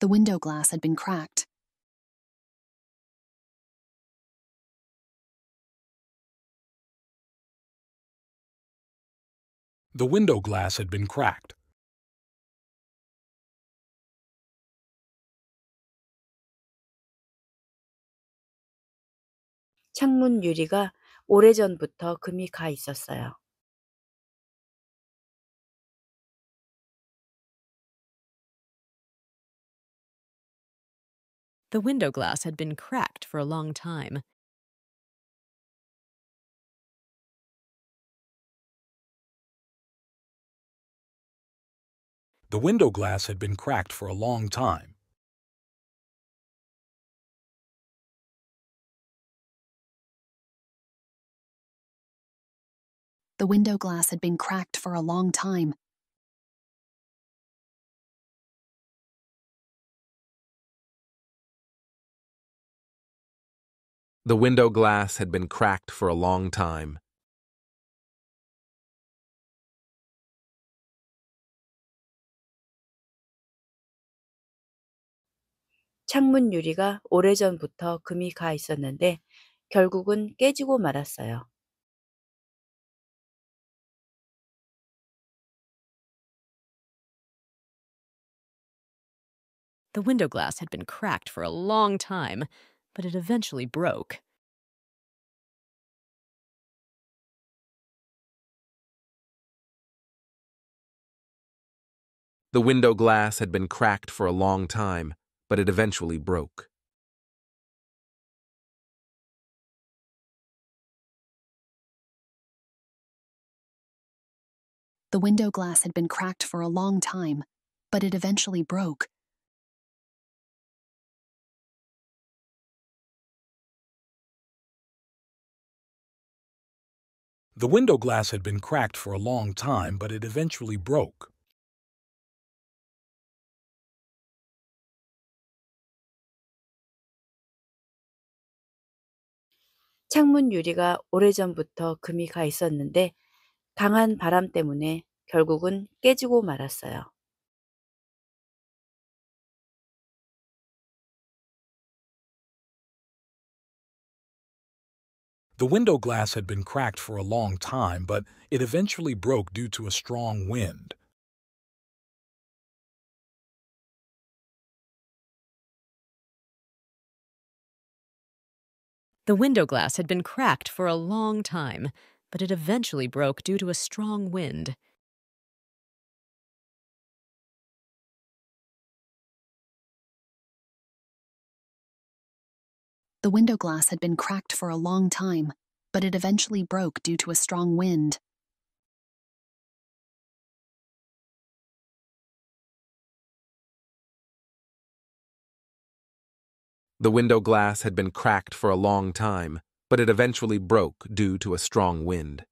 [SPEAKER 1] The window glass had been cracked. The window glass had been cracked. 창문 유리가 오래전부터 금이 가 있었어요. The window glass had been cracked for a long time. The window glass had been cracked for a long time. The window glass had been cracked for a long time. The window glass had been cracked for a long time.
[SPEAKER 2] 창문 유리가 오래전부터 금이 가 있었는데 결국은 깨지고 말았어요.
[SPEAKER 1] The window glass had been cracked for a long time, but it eventually broke. The window glass had been cracked for a long time, but it eventually broke. The window glass had been cracked for a long time, but it eventually broke. The window glass had been cracked for a long time, but it eventually broke.
[SPEAKER 2] 창문 유리가 오래전부터 금이 가 있었는데 강한 바람 때문에 결국은 깨지고 말았어요.
[SPEAKER 3] The window glass had been cracked for a long time, but it eventually broke due to a strong wind.
[SPEAKER 1] The window glass had been cracked for a long time, but it eventually broke due to a strong wind.
[SPEAKER 5] The window glass had been cracked for a long time, but it eventually broke due to a strong wind.
[SPEAKER 4] The window glass had been cracked for a long time, but it eventually broke due to a strong wind.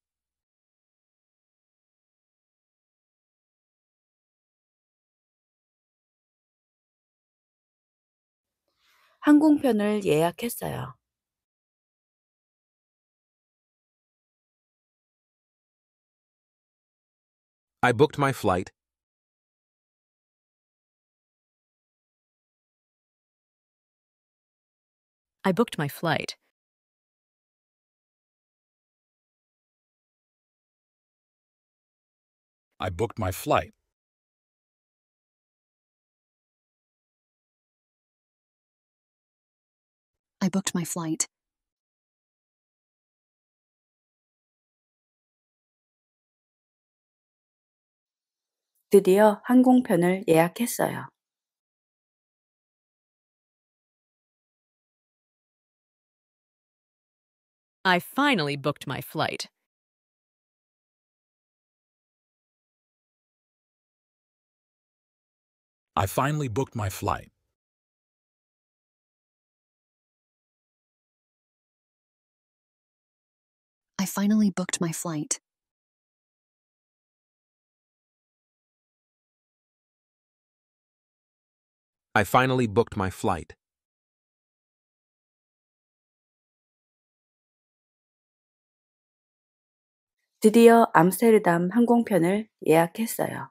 [SPEAKER 1] 항공편을 예약했어요. I booked my flight. I booked my flight. I booked my flight. I booked my flight. I finally booked my flight. I finally booked my flight. I finally booked my flight. I finally booked my flight. 드디어 암스테르담 항공편을 예약했어요.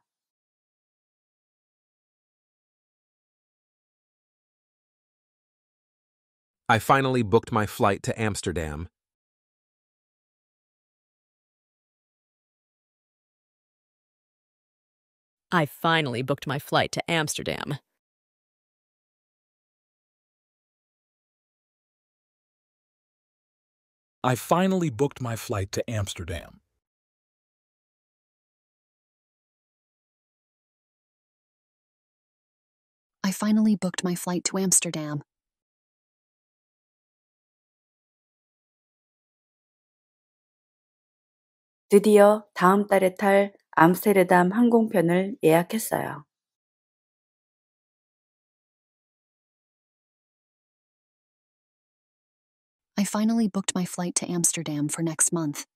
[SPEAKER 1] I finally booked my flight to Amsterdam. I finally booked my flight to Amsterdam. I finally booked my flight to Amsterdam. I finally booked my flight to Amsterdam. 드디어 다음 달에 탈 암스테르담 항공편을 예약했어요. I finally booked my flight to Amsterdam for next month.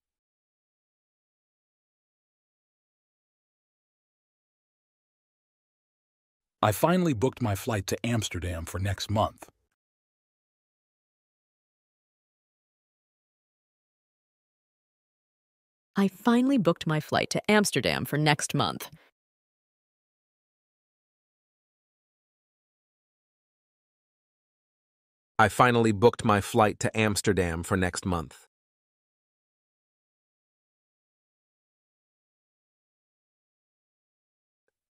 [SPEAKER 1] I finally booked my flight to Amsterdam for next month. I finally booked my flight to Amsterdam for next month. I finally booked my flight to Amsterdam for next month.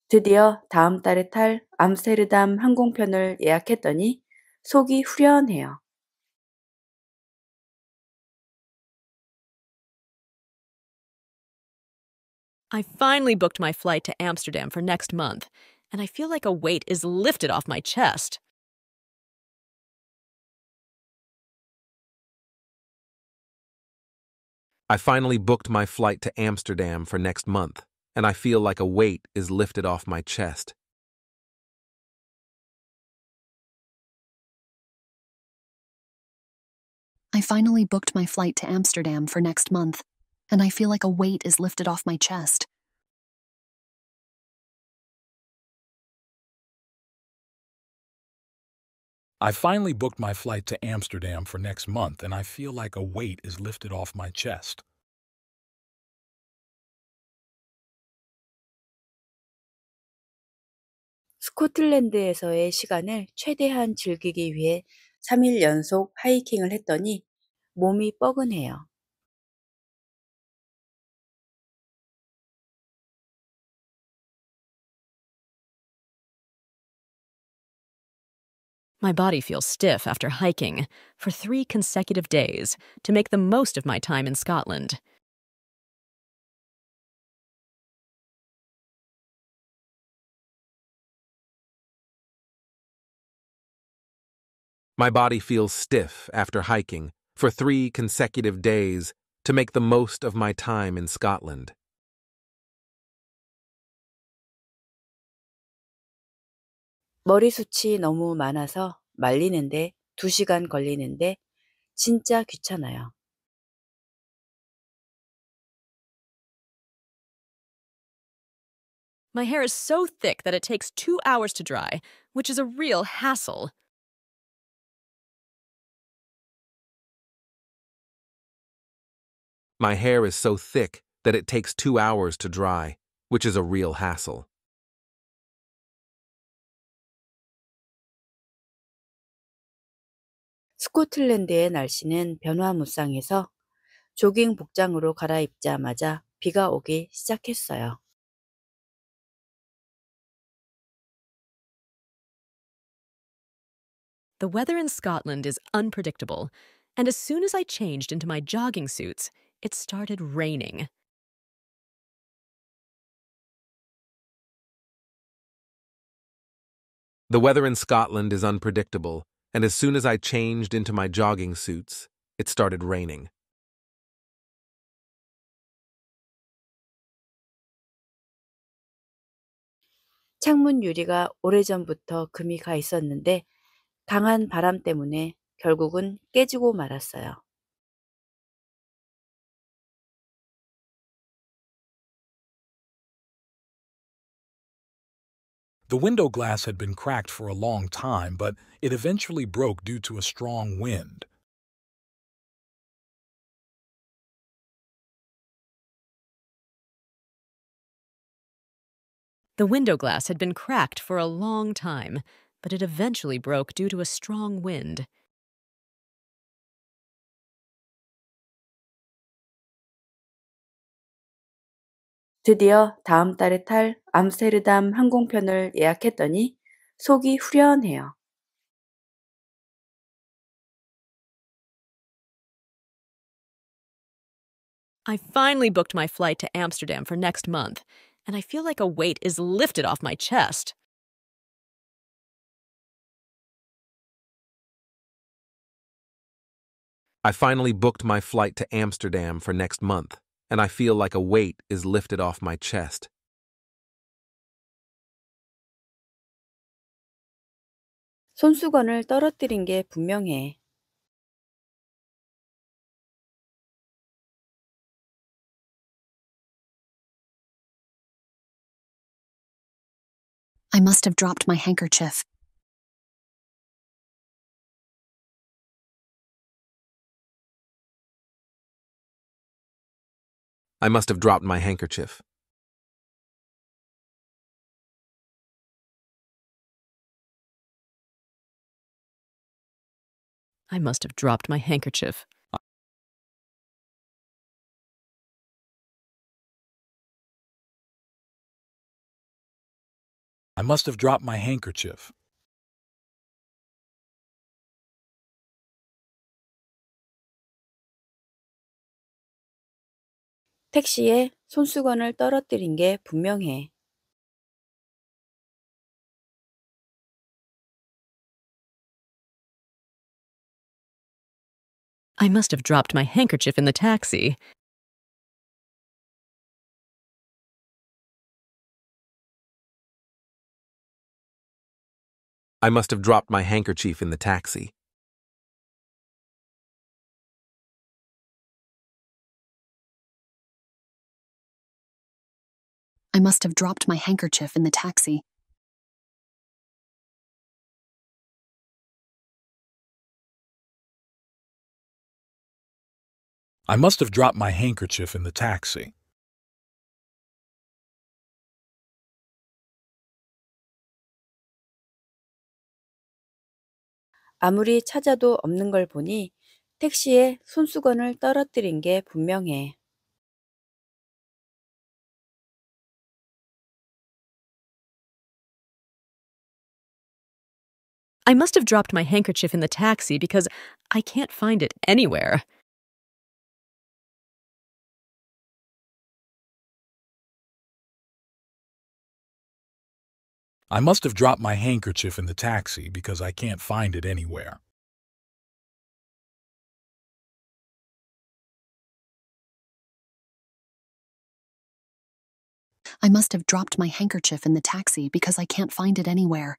[SPEAKER 2] 드디어 다음 달에 탈 암스테르담 항공편을 예약했더니 속이 후련해요.
[SPEAKER 1] I finally booked my flight to Amsterdam for next month, and I feel like a weight is lifted off my chest.
[SPEAKER 4] I finally booked my flight to Amsterdam for next month, and I feel like a weight is lifted off my chest.
[SPEAKER 5] I finally booked my flight to Amsterdam for next month, and I feel like a weight is lifted off my chest.
[SPEAKER 3] I finally booked my flight to Amsterdam for next month, and I feel like a weight is lifted off my chest.
[SPEAKER 2] Scotland에서의 시간을 최대한 즐기기 위해 3일 연속 하이킹을 했더니 몸이 뻐근해요.
[SPEAKER 1] My body
[SPEAKER 6] feels stiff after hiking for three consecutive days to make the most of my time in
[SPEAKER 1] Scotland.
[SPEAKER 4] My body feels stiff after hiking for three consecutive days to make the most of my time in Scotland.
[SPEAKER 2] 머리숱이 너무 많아서 말리는데 2시간 걸리는데 진짜 귀찮아요.
[SPEAKER 1] My hair is so thick that it takes two hours to dry, which is a real hassle.
[SPEAKER 3] My hair is so thick that it takes two hours to dry, which is a real hassle.
[SPEAKER 2] 스코틀랜드의 날씨는 변화무쌍해서 조깅 복장으로 갈아입자마자 비가 오기 시작했어요.
[SPEAKER 6] The weather in Scotland is unpredictable, and as soon as I changed into my jogging suits,
[SPEAKER 1] it started raining.
[SPEAKER 4] The weather in Scotland is unpredictable, and as soon as I changed into my jogging suits, it started raining.
[SPEAKER 2] 창문 유리가 오래전부터 금이 가 있었는데 강한 바람 때문에 결국은 깨지고 말았어요.
[SPEAKER 3] The window glass had been cracked for a long time, but it eventually broke due to a strong wind.
[SPEAKER 6] The window glass had been cracked for a long time, but it eventually broke due to a strong
[SPEAKER 1] wind.
[SPEAKER 2] 드디어 다음 달에 탈 암스테르담 항공편을 예약했더니 속이 후련해요.
[SPEAKER 6] I finally booked my flight to Amsterdam for next month, and I feel like a weight is
[SPEAKER 1] lifted off my chest.
[SPEAKER 4] I finally booked my flight to Amsterdam for next month, and I feel like a weight is lifted off my chest.
[SPEAKER 1] I must have dropped my handkerchief. I must have dropped my handkerchief. I must have dropped my handkerchief. I must have dropped my handkerchief. 택시에 손수건을 떨어뜨린 게 분명해. I must have dropped my handkerchief in the taxi. I must have dropped my handkerchief in the taxi. I must have dropped my handkerchief in the taxi. I must have dropped my handkerchief in the taxi.
[SPEAKER 2] 아무리 찾아도 없는 걸 보니 택시에 손수건을 떨어뜨린 게 분명해.
[SPEAKER 1] I must have dropped my handkerchief in the taxi because I can't find it anywhere. I must have dropped my handkerchief in the taxi because I can't find it anywhere. I must have dropped my handkerchief in the taxi because I can't find it anywhere.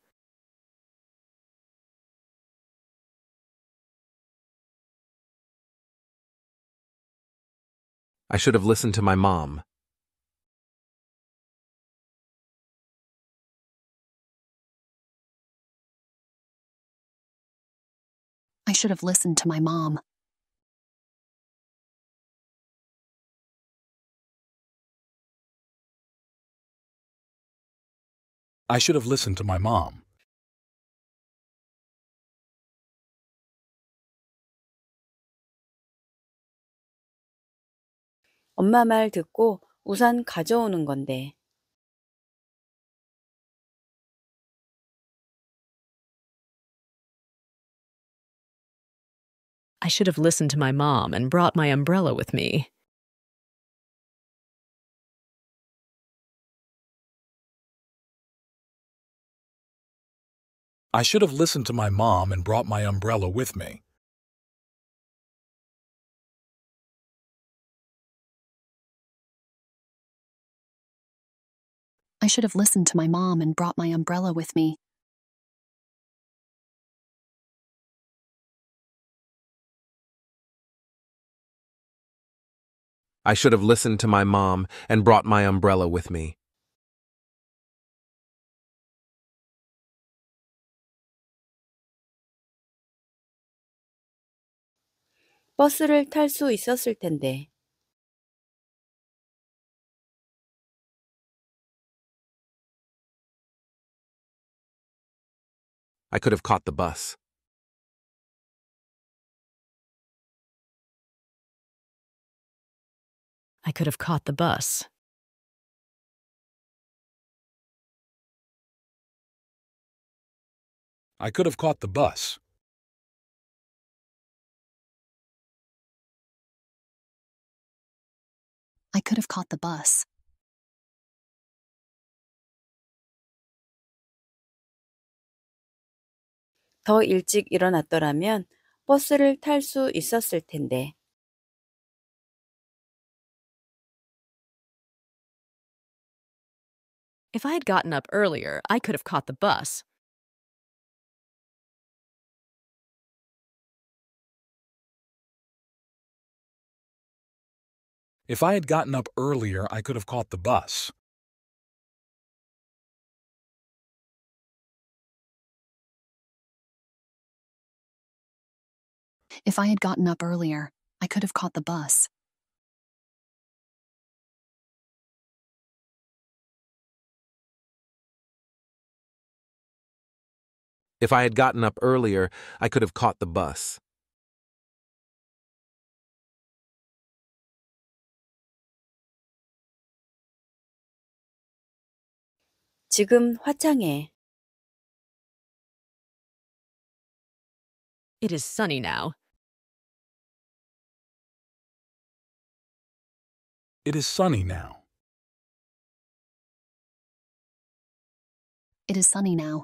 [SPEAKER 1] I should have listened to my mom. I should have listened to my mom. I should have listened to my mom. 엄마 말 듣고 우산 가져오는 건데. I should have listened to my mom and brought my umbrella with me. I should have listened to my mom and brought my umbrella with me. I should have listened to my mom and brought my umbrella with me. I should have listened to my mom and brought my umbrella with me. 버스를 있었을 텐데. I could have caught the bus. I could have caught the bus. I could have caught the bus. I could have caught the bus. 더 일찍 일어났더라면 버스를 있었을 텐데. If I had gotten up earlier, I could have caught the bus. If I had gotten up earlier, I could have caught the bus. If I had gotten up earlier, I could have caught the bus. If I had gotten up earlier, I could have caught the bus. 지금 It is sunny now. It is sunny now. It is sunny now.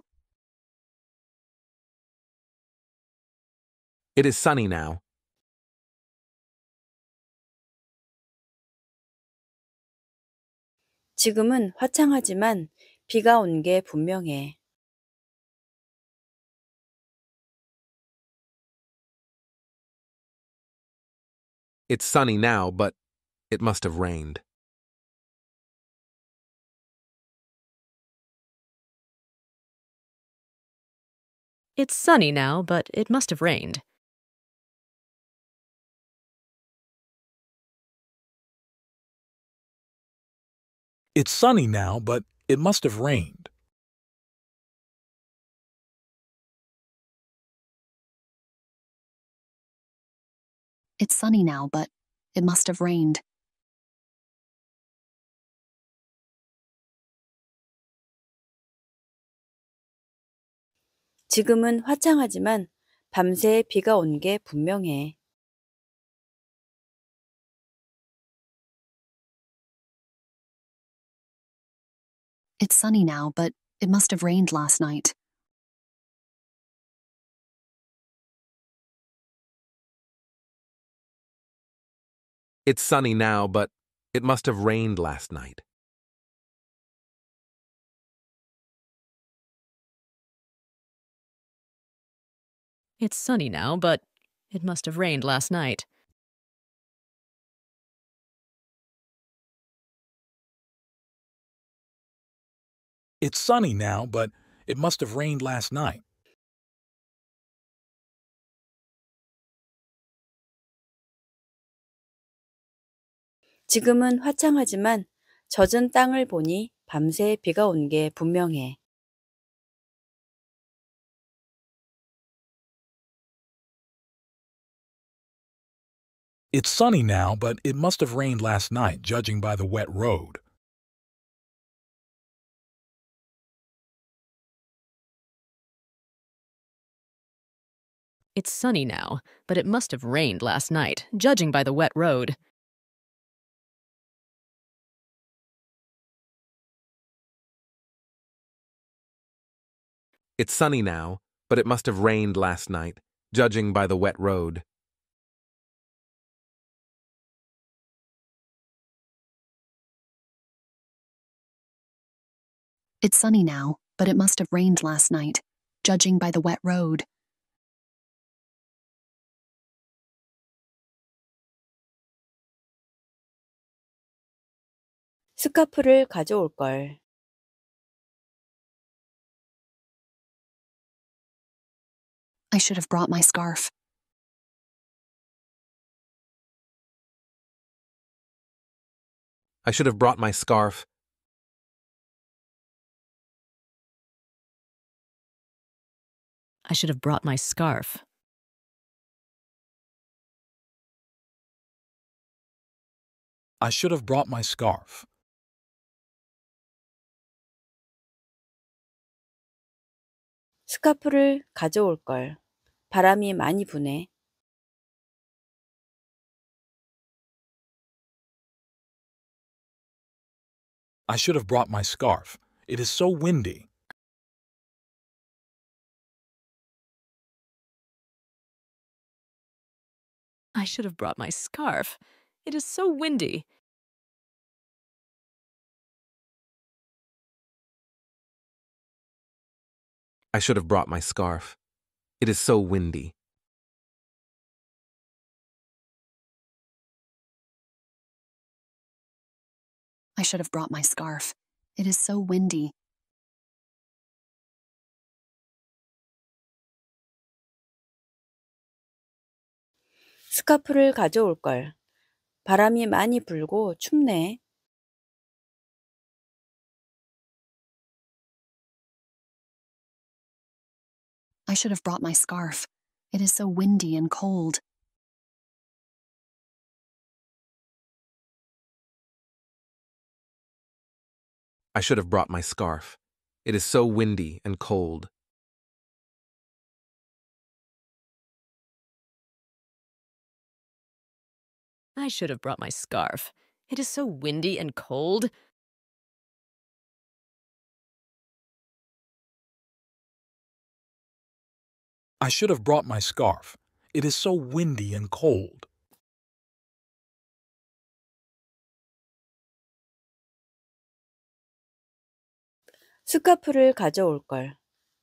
[SPEAKER 1] It is sunny now. 지금은 화창하지만 비가 온 게 분명해. It's sunny now, but it must have rained. It's sunny now, but it must have rained. It's sunny now, but it must have rained. It's sunny now, but it must have rained.
[SPEAKER 2] 지금은 화창하지만 밤새 비가 분명해.
[SPEAKER 1] It's sunny now, but it must have rained last night. It's sunny now, but it must have rained last night. It's sunny now, but it must have rained last night. It's sunny now, but it must have rained last night.
[SPEAKER 2] 지금은 화창하지만 젖은 땅을 보니 밤새 비가 온 게 분명해.
[SPEAKER 1] It's sunny now, but it must have rained last night, judging by the wet road. It's sunny now, but it must have rained last night, judging by the wet road. It's sunny now, but it must have rained last night, judging by the wet road. It's sunny now, but it must have rained last night, judging by the wet road. I should have brought my scarf. I should have brought my scarf. I should have brought my scarf. I should have brought my scarf. 스카프를 가져올 걸. 바람이 많이 부네. I should have brought my scarf. It is so windy. I should have brought my scarf. It is so windy. I should have brought my scarf. It is so windy. I should have brought my scarf. It is so windy.
[SPEAKER 2] 스카프를 가져올 걸. 바람이 많이 불고 춥네.
[SPEAKER 1] I should have brought my scarf. It is so windy and cold. I should have brought my scarf. It is so windy and cold. I should have brought my scarf. It is so windy and cold. I should have brought my scarf. It is so windy and cold.
[SPEAKER 2] 스카프를 가져올 걸.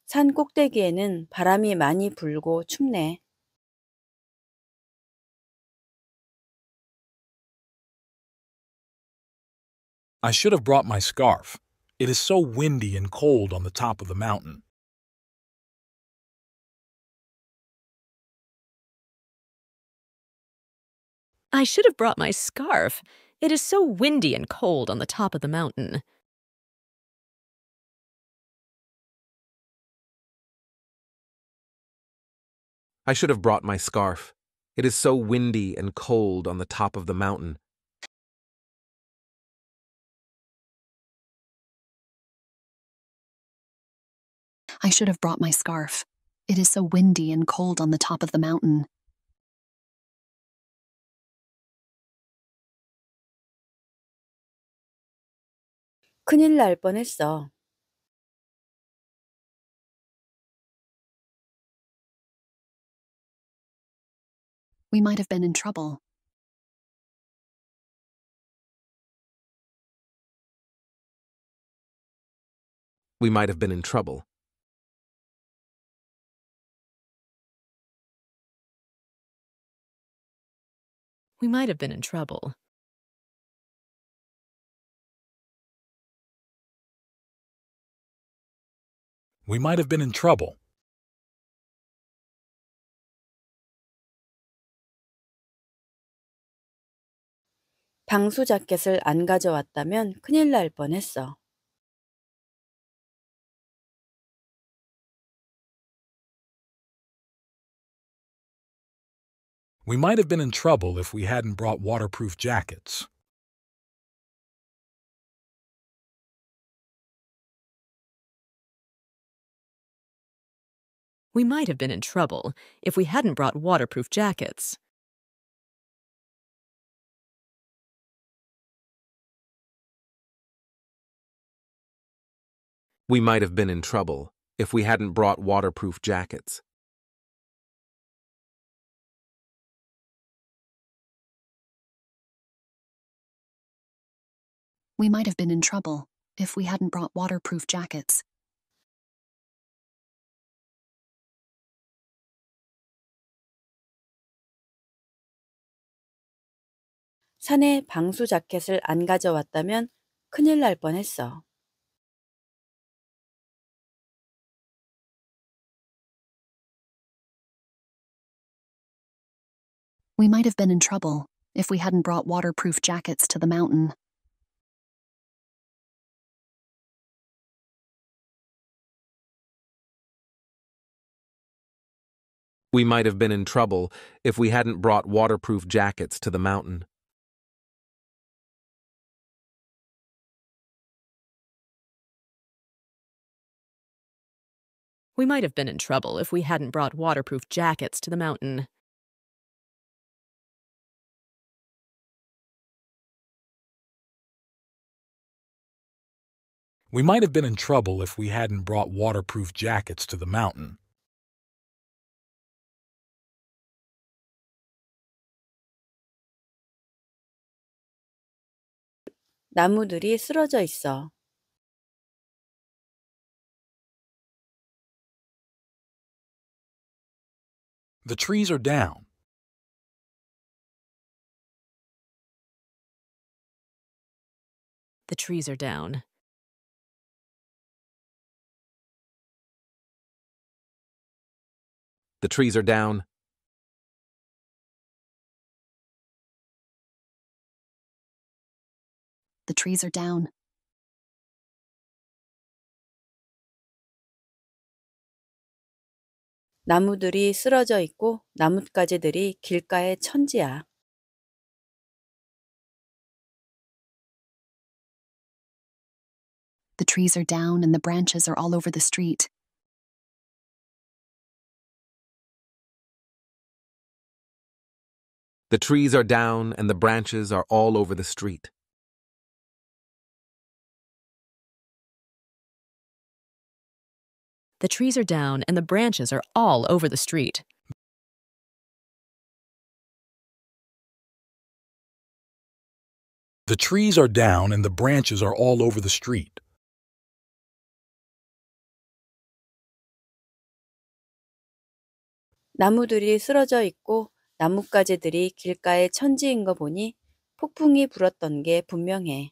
[SPEAKER 2] 산 꼭대기에는 바람이 많이 불고 춥네.
[SPEAKER 3] I should have brought my scarf. It is so windy and cold on the top of the mountain.
[SPEAKER 1] I should have brought my scarf. It is so windy and cold on the top of the mountain.
[SPEAKER 4] I should have brought my scarf. It is so windy and cold on the top of the mountain.
[SPEAKER 1] I should have brought my scarf. It is so windy and cold on the top of the mountain. We might have been in trouble. We might have been in trouble. we might have been in trouble. We might have been in trouble.
[SPEAKER 2] 방수 자켓을 안 가져왔다면 큰일 날 뻔했어.
[SPEAKER 1] We might have been in trouble if we hadn't brought waterproof jackets. We might have been in trouble if we hadn't brought waterproof jackets. We might have been in trouble if we hadn't brought waterproof jackets. We might have been in trouble if we hadn't brought waterproof jackets. We might have been in trouble if we hadn't brought waterproof jackets to the mountain. We might have been in trouble if we hadn't brought waterproof jackets to the mountain. We might have been in trouble if we hadn't brought waterproof jackets to the mountain. We might have been in trouble if we hadn't brought waterproof jackets to the mountain. 나무들이 쓰러져 있어. The trees are down. The trees are down. The trees are down. The trees are down. The trees are down and the branches are all over the street. The trees are down and the branches are all over the street. The trees are down and the branches are all over the street. The trees are down and the branches are all over the street.
[SPEAKER 2] 나무들이 쓰러져 있고 나뭇가지들이 길가에 천지인 거 보니 폭풍이 불었던 게 분명해.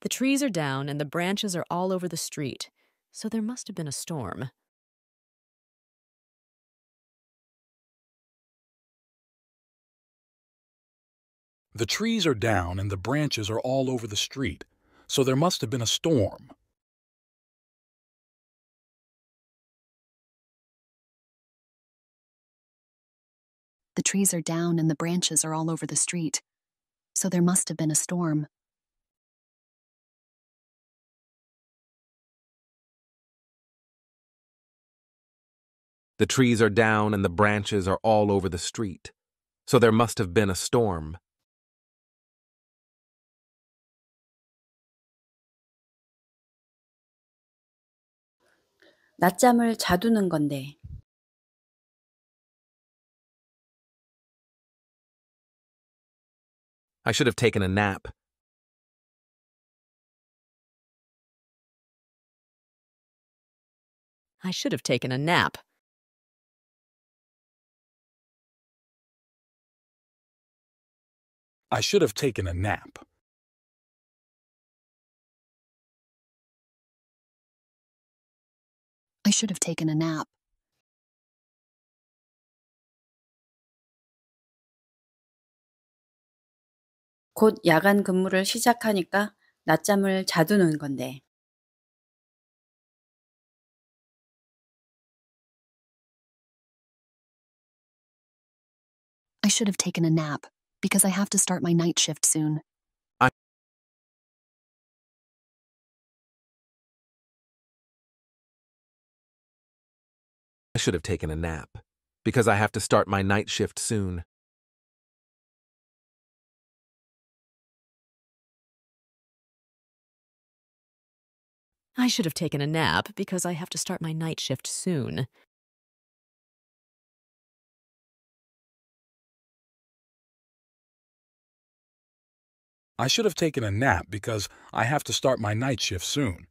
[SPEAKER 1] The trees are down and the branches are all over the street, so there must have been a storm.
[SPEAKER 3] The trees are down and the branches are all over the street, so there must have been a storm.
[SPEAKER 5] The trees are down and the branches are all over the street, so there must have been a storm.
[SPEAKER 4] The trees are down and the branches are all over the street, so there must have been a storm.
[SPEAKER 1] I should have taken a nap. I should have taken a nap. I should have taken a nap. I should have taken a nap. 곧 야간 근무를 시작하니까 낮잠을 자두는 건데. I should have taken a nap because I have to start my night shift soon. I should have taken a nap, because I have to start my night shift soon. I should have taken a nap because I have to start my night shift soon. I should have taken a nap because I have to start my night shift soon.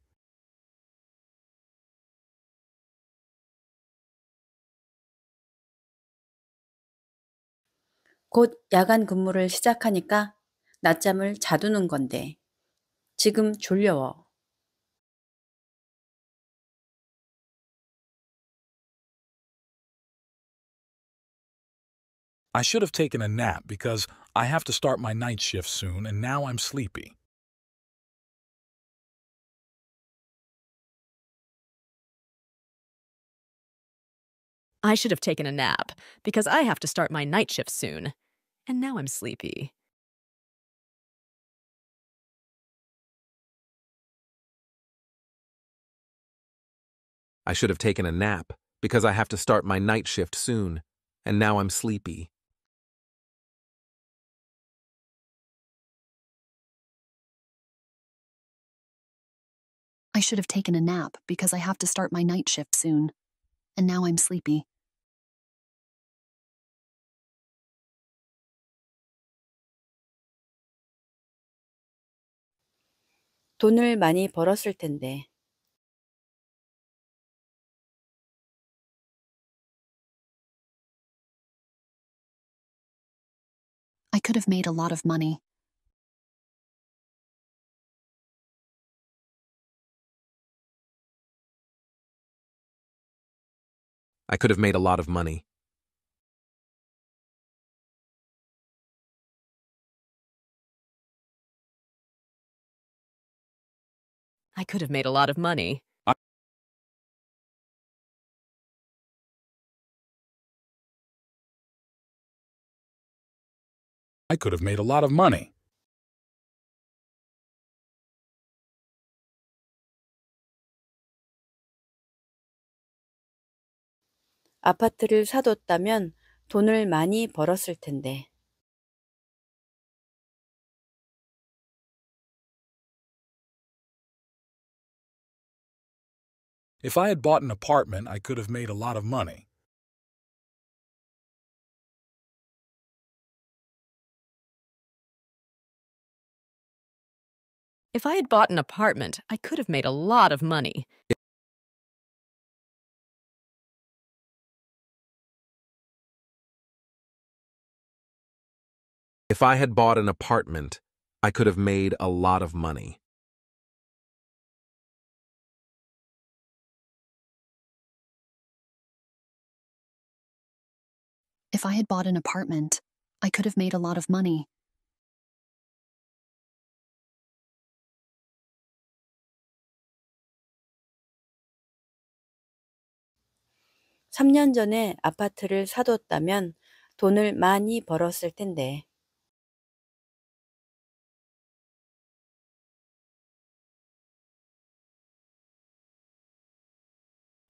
[SPEAKER 2] 곧 야간 근무를 시작하니까 낮잠을 자두는 건데 지금 졸려워.
[SPEAKER 3] I should have taken a nap because I have to start my night shift soon and now I'm sleepy.
[SPEAKER 1] I should have taken a nap because I have to start my night shift soon and now I'm sleepy. I should have taken a nap because I have to start my night shift soon and now I'm sleepy.
[SPEAKER 5] I should have taken a nap because I have to start my night shift soon. And now I'm sleepy.
[SPEAKER 1] I could have made a lot of money. I could have made a lot of money. I could have made a lot of money. I could have made a lot of money.
[SPEAKER 2] 아파트를 사뒀다면 돈을 많이 벌었을 텐데.
[SPEAKER 1] If I had bought an apartment, I could have made a lot of money. If I had bought an apartment, I could have made a lot of money. If I had bought an apartment, I could have made a lot of money. If I had bought an apartment, I could have made a lot of money.
[SPEAKER 2] (3년) 전에 아파트를 사뒀다면 돈을 많이 벌었을 텐데.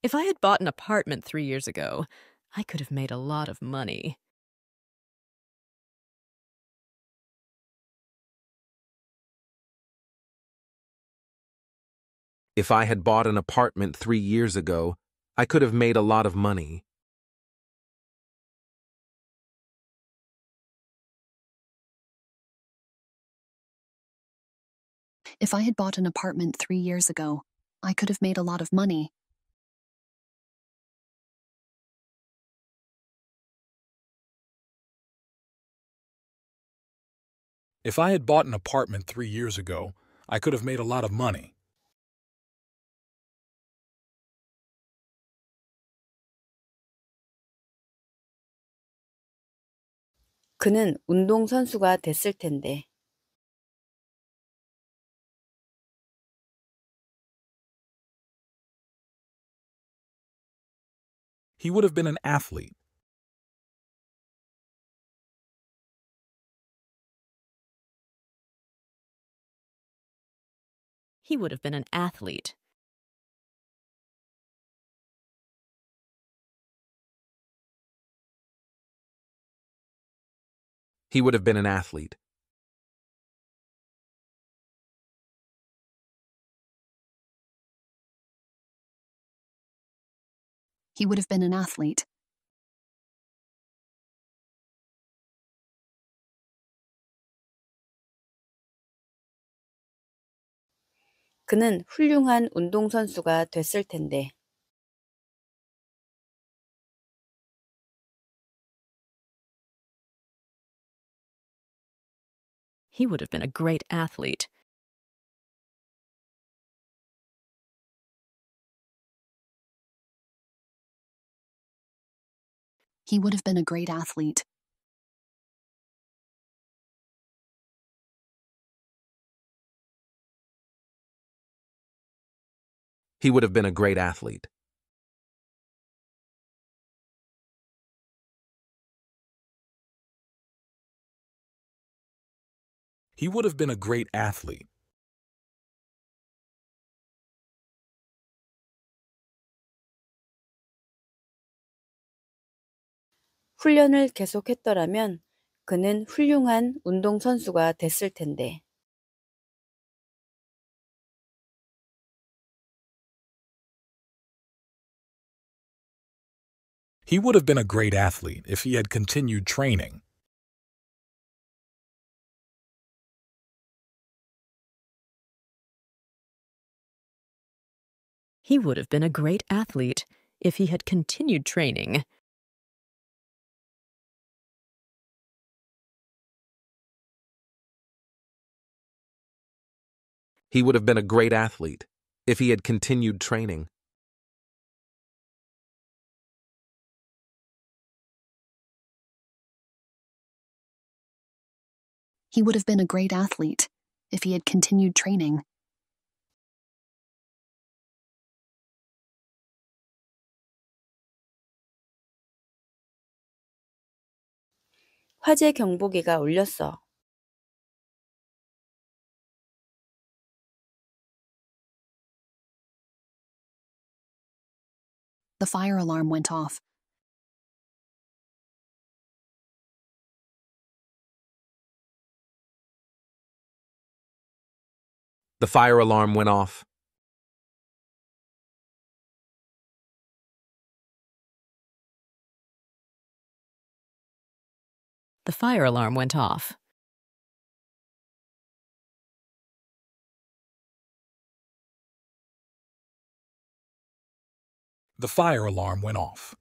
[SPEAKER 1] If I had bought an apartment three years ago, I could have made a lot of money. If I had bought an apartment three years ago, I could have made a lot of money. If I had bought an apartment three years ago, I could have made a lot of money. If I had bought an apartment three years ago, I could have made a lot of money. He would have been an athlete. he would have been an athlete. He would have been an athlete. He would have been an athlete. 그는 훌륭한 운동선수가 됐을 텐데. He would have been a great athlete. He would have been a great athlete. He would have been a great athlete. He would have been a great athlete.
[SPEAKER 2] 계속했더라면 그는 훌륭한 운동선수가 됐을 텐데.
[SPEAKER 1] He would have been a great athlete if he had continued training. He would have been a great athlete if he had continued training. He would have been a great athlete if he had continued training. He would have been a great athlete if he had continued training. The fire alarm went off. The fire alarm went off. The fire alarm went off. The fire alarm went off.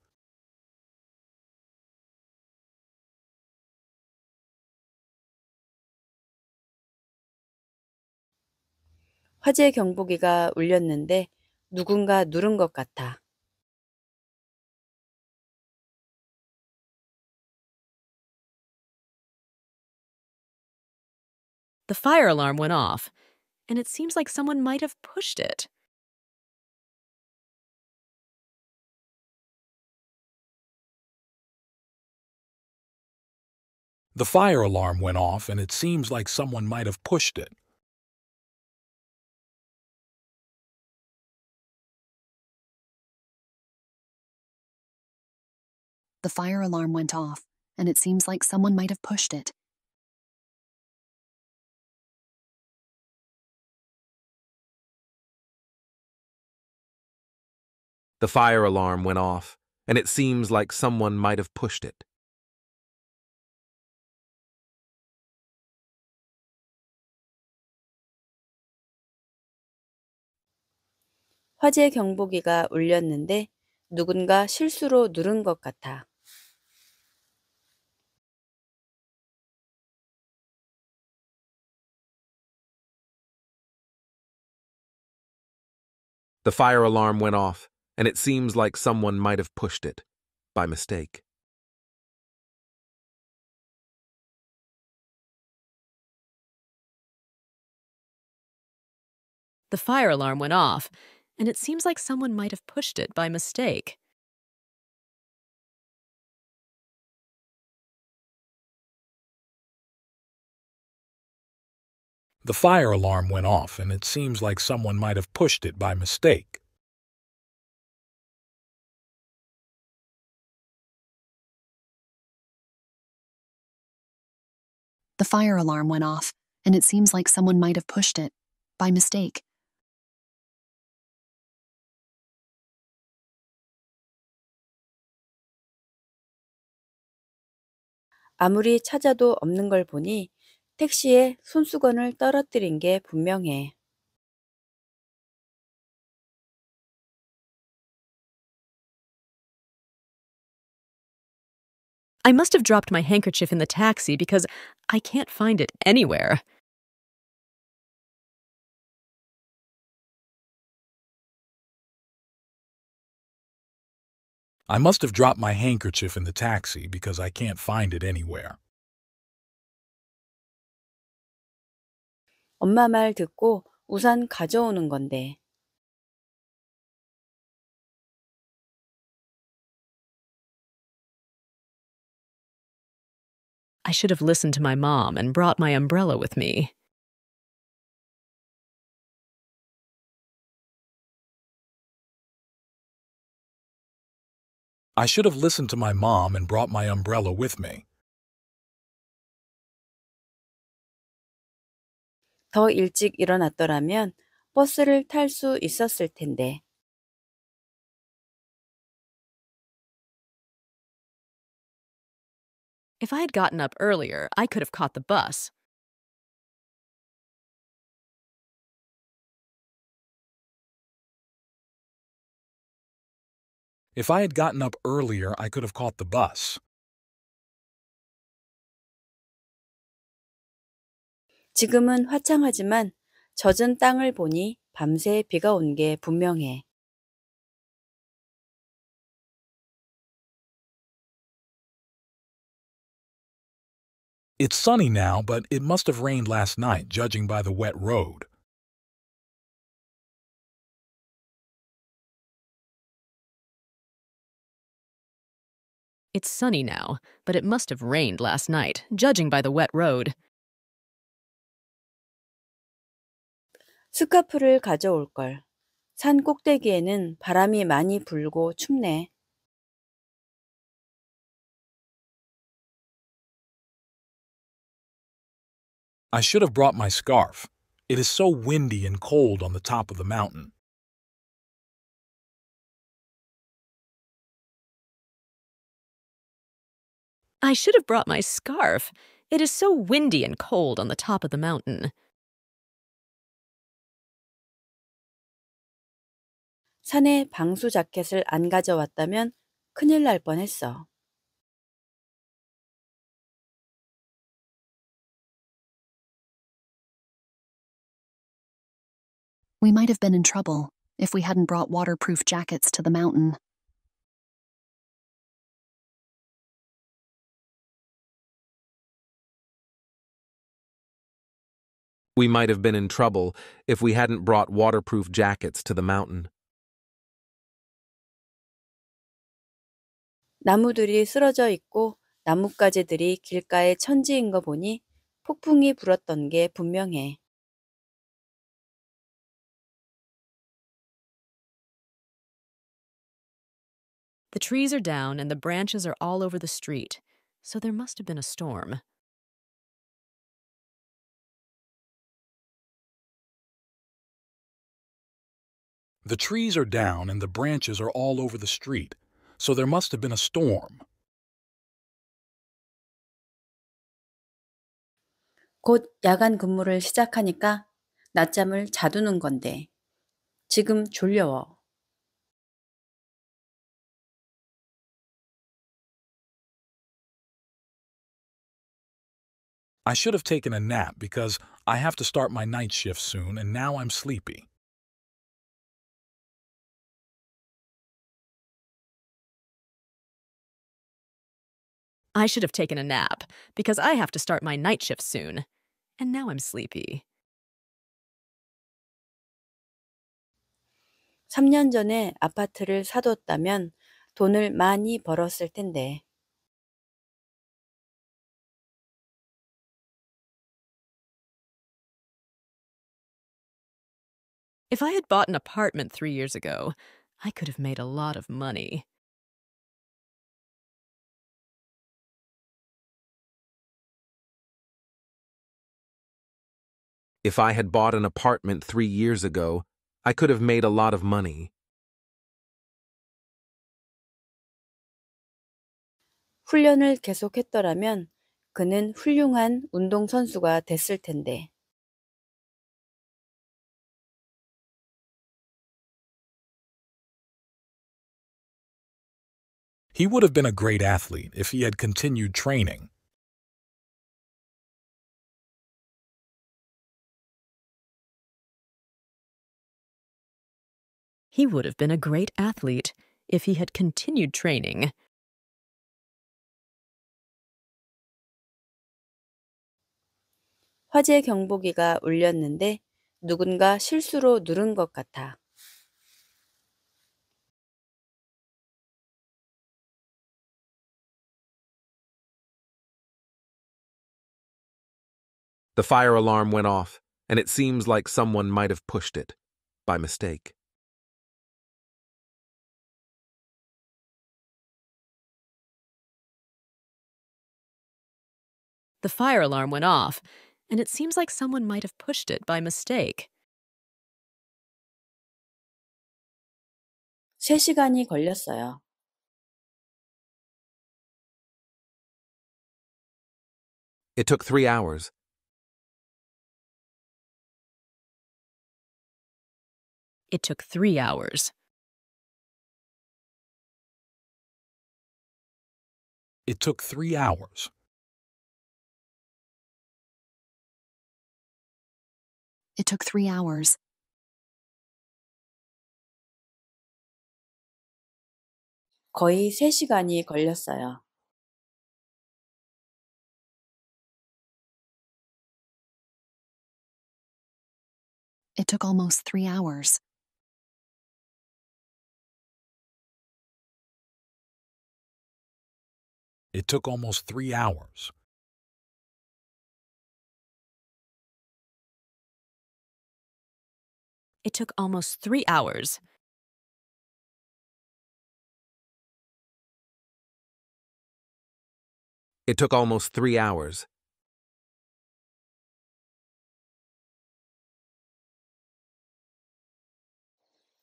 [SPEAKER 2] 화재 경보기가 울렸는데 누군가 누른 것 같아.
[SPEAKER 1] The fire alarm went off, and it seems like someone might have pushed it. The fire alarm went off, and it seems like someone might have pushed it. The fire alarm went off, and it seems like someone might have pushed it. The fire alarm went off, and it seems like someone might have pushed it.
[SPEAKER 2] 화재 경보기가 울렸는데 누군가 실수로 누른 것 같아.
[SPEAKER 4] The fire alarm went off, and it seems like someone might have pushed it by mistake.
[SPEAKER 1] The fire alarm went off, and it seems like someone might have pushed it by mistake. The fire alarm went off, and it seems like someone might have pushed it by mistake.
[SPEAKER 5] The fire alarm went off, and it seems like someone might have pushed it by mistake.
[SPEAKER 2] 아무리 찾아도 없는 걸 보니 택시에 손수건을 떨어뜨린 게 분명해.
[SPEAKER 1] I must have dropped my handkerchief in the taxi because I can't find it anywhere.
[SPEAKER 3] I must have dropped my handkerchief in the taxi because I can't find it anywhere.
[SPEAKER 2] 엄마 말
[SPEAKER 1] 듣고 우산 가져오는 건데. I should have listened to my mom and brought my umbrella with me. I should have listened to my mom and brought my umbrella with me. If I had gotten up earlier, I could have caught the bus.
[SPEAKER 3] If I had gotten up earlier, I could have caught the bus.
[SPEAKER 2] It's
[SPEAKER 1] sunny now, but it must have rained last night, judging by the wet road. It's sunny now, but it must have rained
[SPEAKER 2] last night, judging by the wet road. 스카프를 가져올 걸. 산 꼭대기에는 바람이 많이 불고 춥네.
[SPEAKER 3] I should have brought my scarf. It is so windy and cold on the top of the mountain.
[SPEAKER 1] I should have brought my
[SPEAKER 6] scarf. It is so windy and cold on the top of the mountain.
[SPEAKER 1] We might have been in trouble if we hadn't brought waterproof jackets to the mountain. We might have been in trouble
[SPEAKER 4] if we hadn't brought waterproof jackets to the mountain.
[SPEAKER 2] 나무들이 쓰러져 있고 나뭇가지들이 길가에 천지인 거 보니 폭풍이 불었던 게 분명해.
[SPEAKER 1] The trees are down and the branches are all over the street, so there must have been a storm.
[SPEAKER 3] The trees are down and the branches are all over the street, so there must have been a storm.
[SPEAKER 2] '곧 야간 근무를 시작하니까 낮잠을 자두는 건데 지금 졸려워.
[SPEAKER 1] I should have taken a nap because I have to start my night shift soon and now I'm sleepy. I should have taken a nap,
[SPEAKER 6] because I have to start my night shift soon. And now I'm sleepy.
[SPEAKER 2] 3년 전에 아파트를 사뒀다면 돈을 많이 벌었을 텐데.
[SPEAKER 1] If I had bought an apartment three years ago, I could have made a lot of money. If I had bought an
[SPEAKER 4] apartment three years ago, I could have made a lot of money.
[SPEAKER 2] He
[SPEAKER 1] would have been a great athlete if he had continued training. He would have been a great athlete if he had continued training.
[SPEAKER 2] The
[SPEAKER 3] fire alarm went off, and it seems like someone might have pushed it by mistake.
[SPEAKER 1] The fire alarm went off, and it seems like someone might have pushed it by mistake. 3시간이 걸렸어요. It took three hours. It took three hours. It took three hours. It took three hours. 거의 3시간이 걸렸어요. It took almost three hours. It took almost three hours. It took almost three hours. It took almost three hours.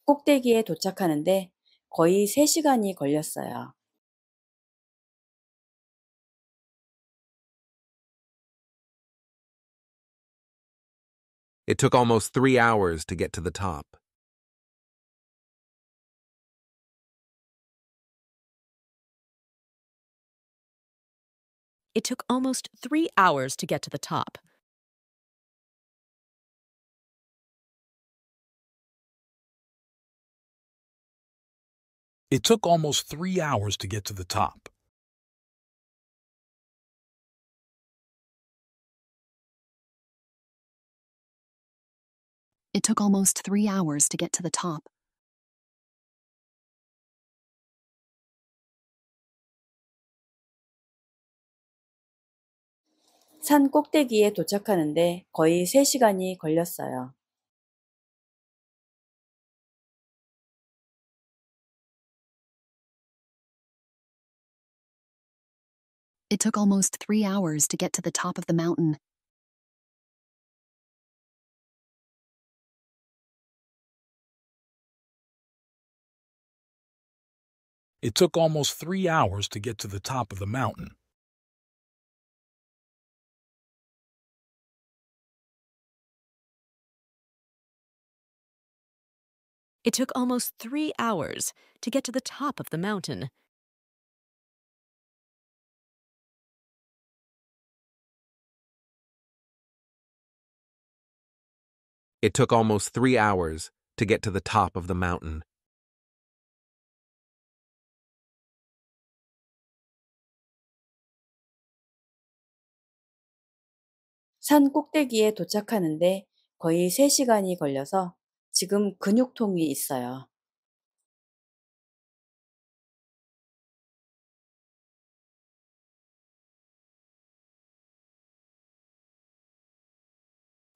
[SPEAKER 1] 꼭대기에 도착하는데 거의 3시간이 걸렸어요. It took almost three hours to get to the top. It took almost three hours to get to the top. It took almost three hours to get to the top. It took almost three hours to get to the top. It took almost three hours to get to the top of the mountain. It took almost three hours to get to the top of the mountain. It took almost three hours to get to the top of the mountain. It took almost three hours to get to the top of the mountain.
[SPEAKER 2] 산 꼭대기에 도착하는데 거의 3시간이 걸려서 지금 근육통이 있어요.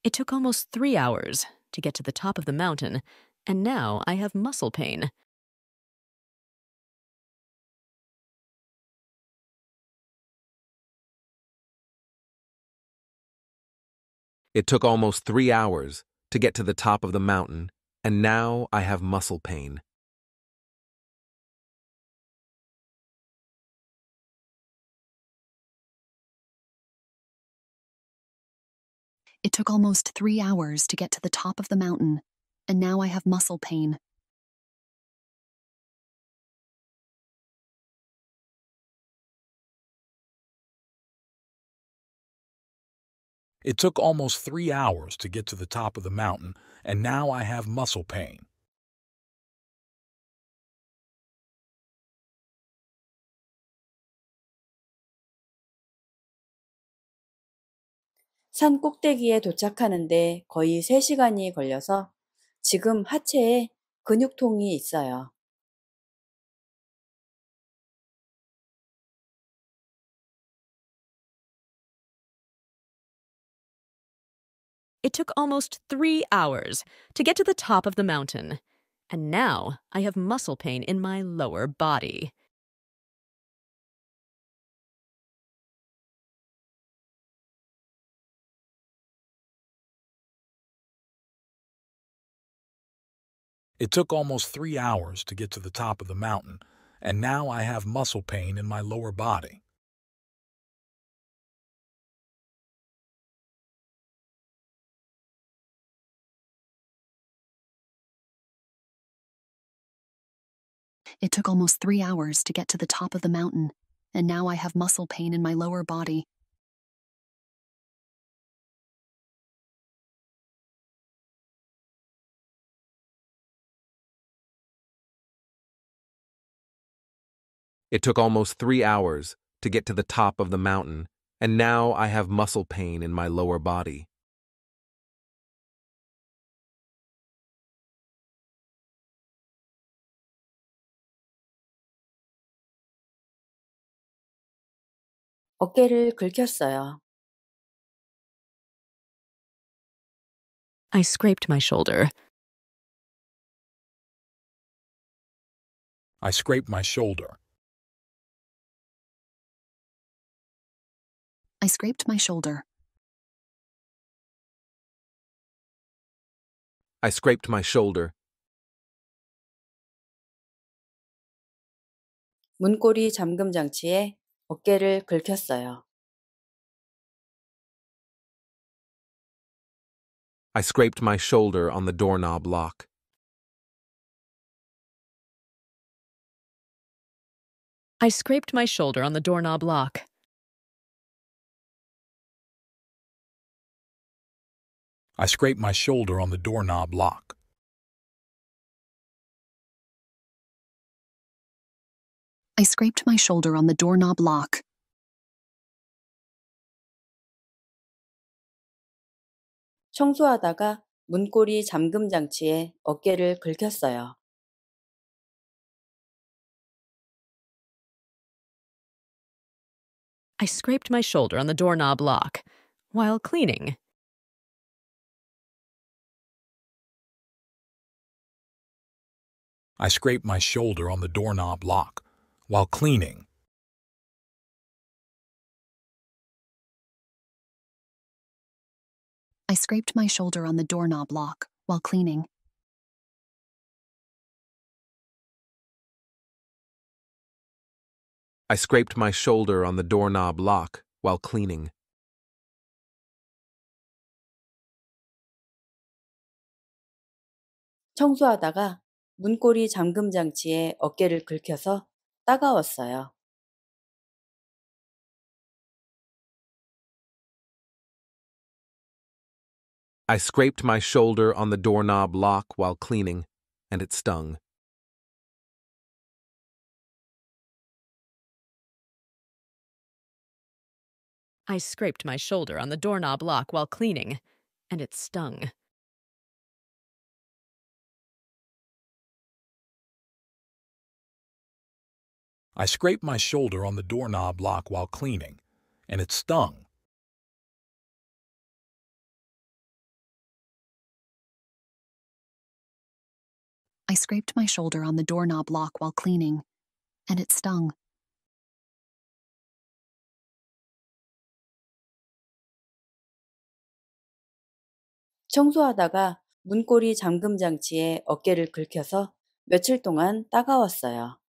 [SPEAKER 1] It took almost three hours to get to the top of the mountain, and now I have muscle pain.
[SPEAKER 4] It took almost three hours to get to the top of the mountain, and now I have muscle pain.
[SPEAKER 5] It took almost three hours to get to the top of the mountain, and now I have muscle pain.
[SPEAKER 3] It took almost three hours to get to the top of the mountain, and now I have muscle pain.
[SPEAKER 2] 산 꼭대기에 도착하는데 거의 걸려서 지금 하체에 근육통이 있어요.
[SPEAKER 1] It took almost three hours
[SPEAKER 6] to get to the top of the mountain, and now I have muscle pain in my lower
[SPEAKER 1] body.
[SPEAKER 3] It took almost three hours to get to the top of the mountain, and now I have muscle pain in my lower body.
[SPEAKER 5] It took almost three hours to get to the top of the mountain, and now I have muscle pain in my lower body.
[SPEAKER 4] It took almost three hours to get to the top of the mountain, and now I have muscle pain in my lower body.
[SPEAKER 1] 어깨를 긁혔어요. I scraped my shoulder. I scraped my shoulder. I scraped my shoulder.
[SPEAKER 3] I scraped my shoulder.
[SPEAKER 2] 문고리 잠금 장치에 어깨를 긁혔어요.
[SPEAKER 3] I scraped my shoulder
[SPEAKER 1] on the doorknob lock. I scraped my shoulder on the doorknob lock.
[SPEAKER 3] I scraped my shoulder on the
[SPEAKER 1] doorknob lock. I scraped my shoulder on the doorknob lock. I scraped my shoulder on the doorknob lock while cleaning. I scraped my shoulder on the doorknob lock while cleaning. I scraped my shoulder on the doorknob lock while cleaning.
[SPEAKER 3] I scraped my shoulder on the doorknob lock while cleaning.
[SPEAKER 2] 청소하다가 문고리 잠금 장치에 어깨를 긁혀서 따가웠어요.
[SPEAKER 3] I scraped my shoulder on the doorknob lock while cleaning, and it stung.
[SPEAKER 1] I scraped my shoulder on the doorknob lock while cleaning, and it stung. I scraped my shoulder on the doorknob lock while cleaning, and it stung. I scraped my shoulder on the doorknob lock while cleaning, and it stung.
[SPEAKER 2] 청소하다가 문고리 어깨를 긁혀서 며칠 동안 따가웠어요.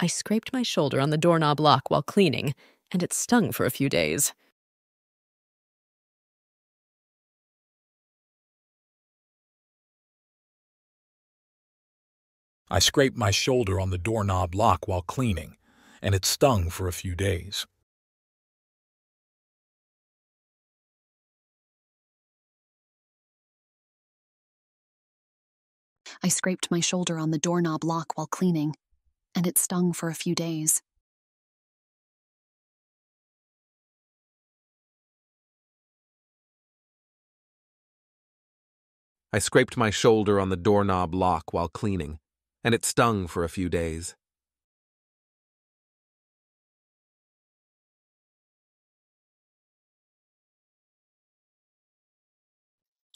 [SPEAKER 1] I scraped my shoulder on the doorknob lock while cleaning, and it stung for a few days.
[SPEAKER 3] I scraped my shoulder on the doorknob lock while cleaning, and it stung for a few days.
[SPEAKER 5] I scraped my shoulder on the doorknob lock while cleaning, and it stung for a few days.
[SPEAKER 4] I scraped my shoulder on the doorknob lock while cleaning, and it stung for a few days.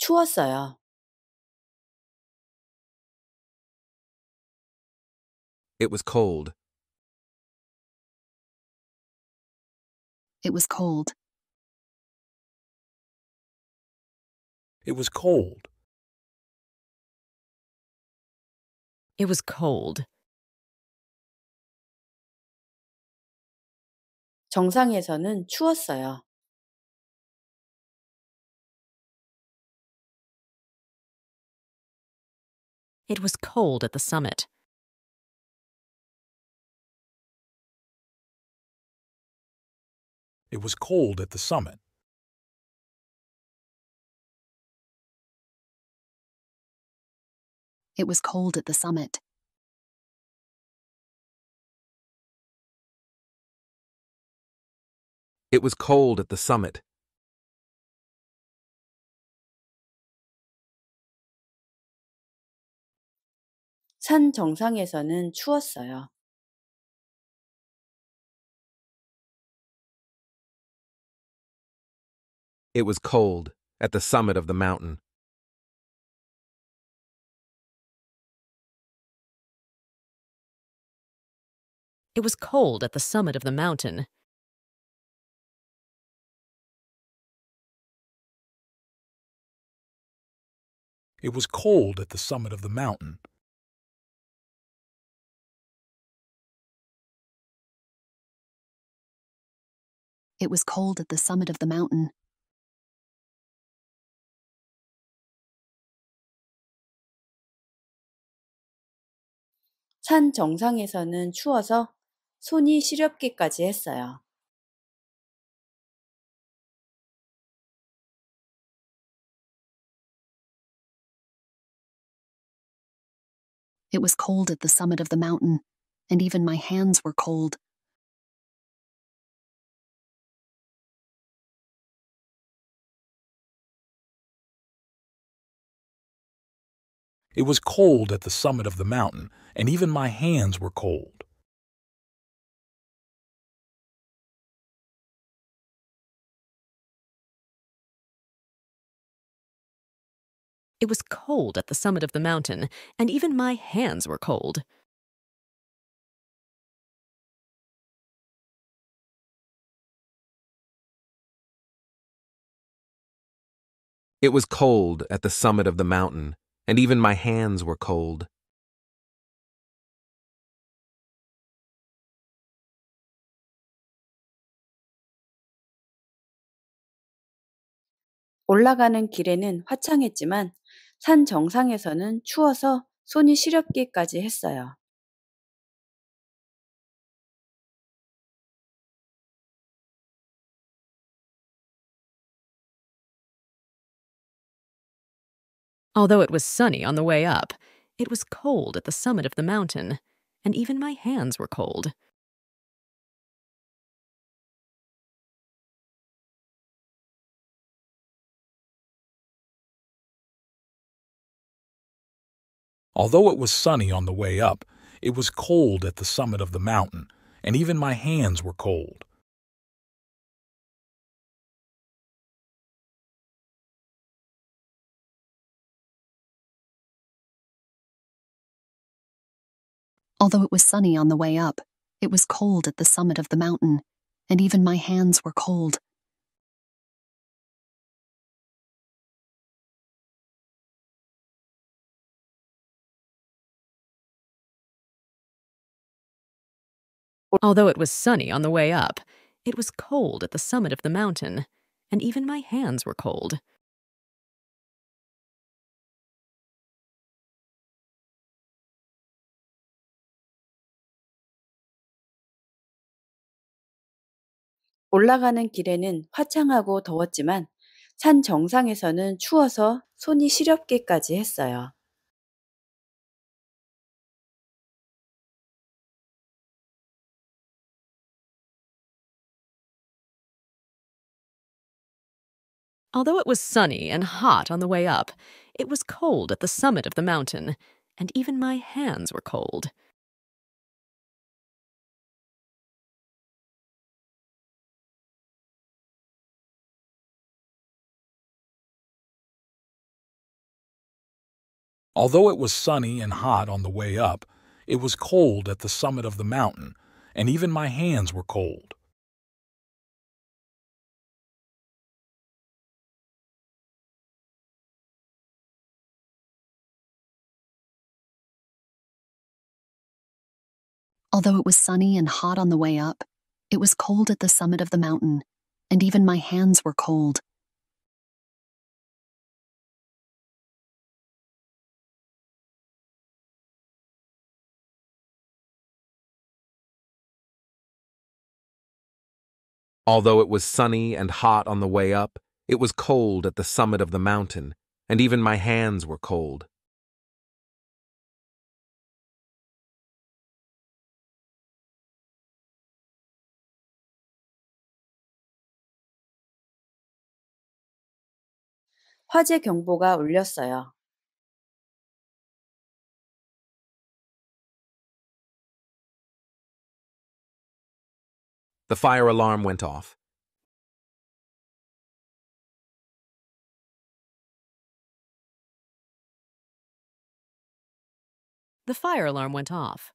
[SPEAKER 1] 추웠어요. It was cold. It was cold. It was cold. It was cold. 정상에서는 추웠어요. It was cold at the summit. It was cold at the summit. It was cold at the summit. It was cold at the summit. 산 정상에서는 추웠어요. It was cold, at the summit of the mountain. It was cold at the summit of the mountain. It was cold at the summit of the mountain. It was cold at the summit of the mountain.
[SPEAKER 2] 산 정상에서는 추워서 손이 시렵기까지 했어요.
[SPEAKER 1] It was cold at the summit of the mountain, and even my hands were cold. It was cold at the summit of the mountain, and even my hands were cold. It was cold at the summit of the mountain, and even my hands were cold. It was cold at the summit of the mountain, and even my hands were cold.
[SPEAKER 2] 올라가는 길에는 화창했지만 산 정상에서는 추워서 손이 시렵기까지 했어요.
[SPEAKER 1] Although it was sunny on the way up, it was cold at the summit of the mountain, and even my hands were cold.
[SPEAKER 3] Although it was sunny on the way up, it was cold at the summit of the mountain, and even my hands were cold.
[SPEAKER 5] Although it was sunny on the way up, it was cold at the summit of the mountain, and even my hands were cold.
[SPEAKER 1] Although it was sunny on the way up, it was cold at the summit of the mountain, and even my hands were cold.
[SPEAKER 2] 올라가는 길에는 화창하고 더웠지만 산 정상에서는 추워서 손이 시렵기까지 했어요.
[SPEAKER 1] Although it was sunny and hot on the way up, it was cold at the summit of the mountain, and even my hands were cold.
[SPEAKER 3] Although it was sunny and hot on the way up, it was cold at the summit of the mountain, and even my hands were cold.
[SPEAKER 5] Although it was sunny and hot on the way up, it was cold at the summit of the mountain, and even my hands were cold.
[SPEAKER 4] Although it was sunny and hot on the way up, it was cold at the summit of the mountain, and even my hands were cold.
[SPEAKER 1] 화재 경보가 울렸어요. The fire alarm went off. The fire alarm went off.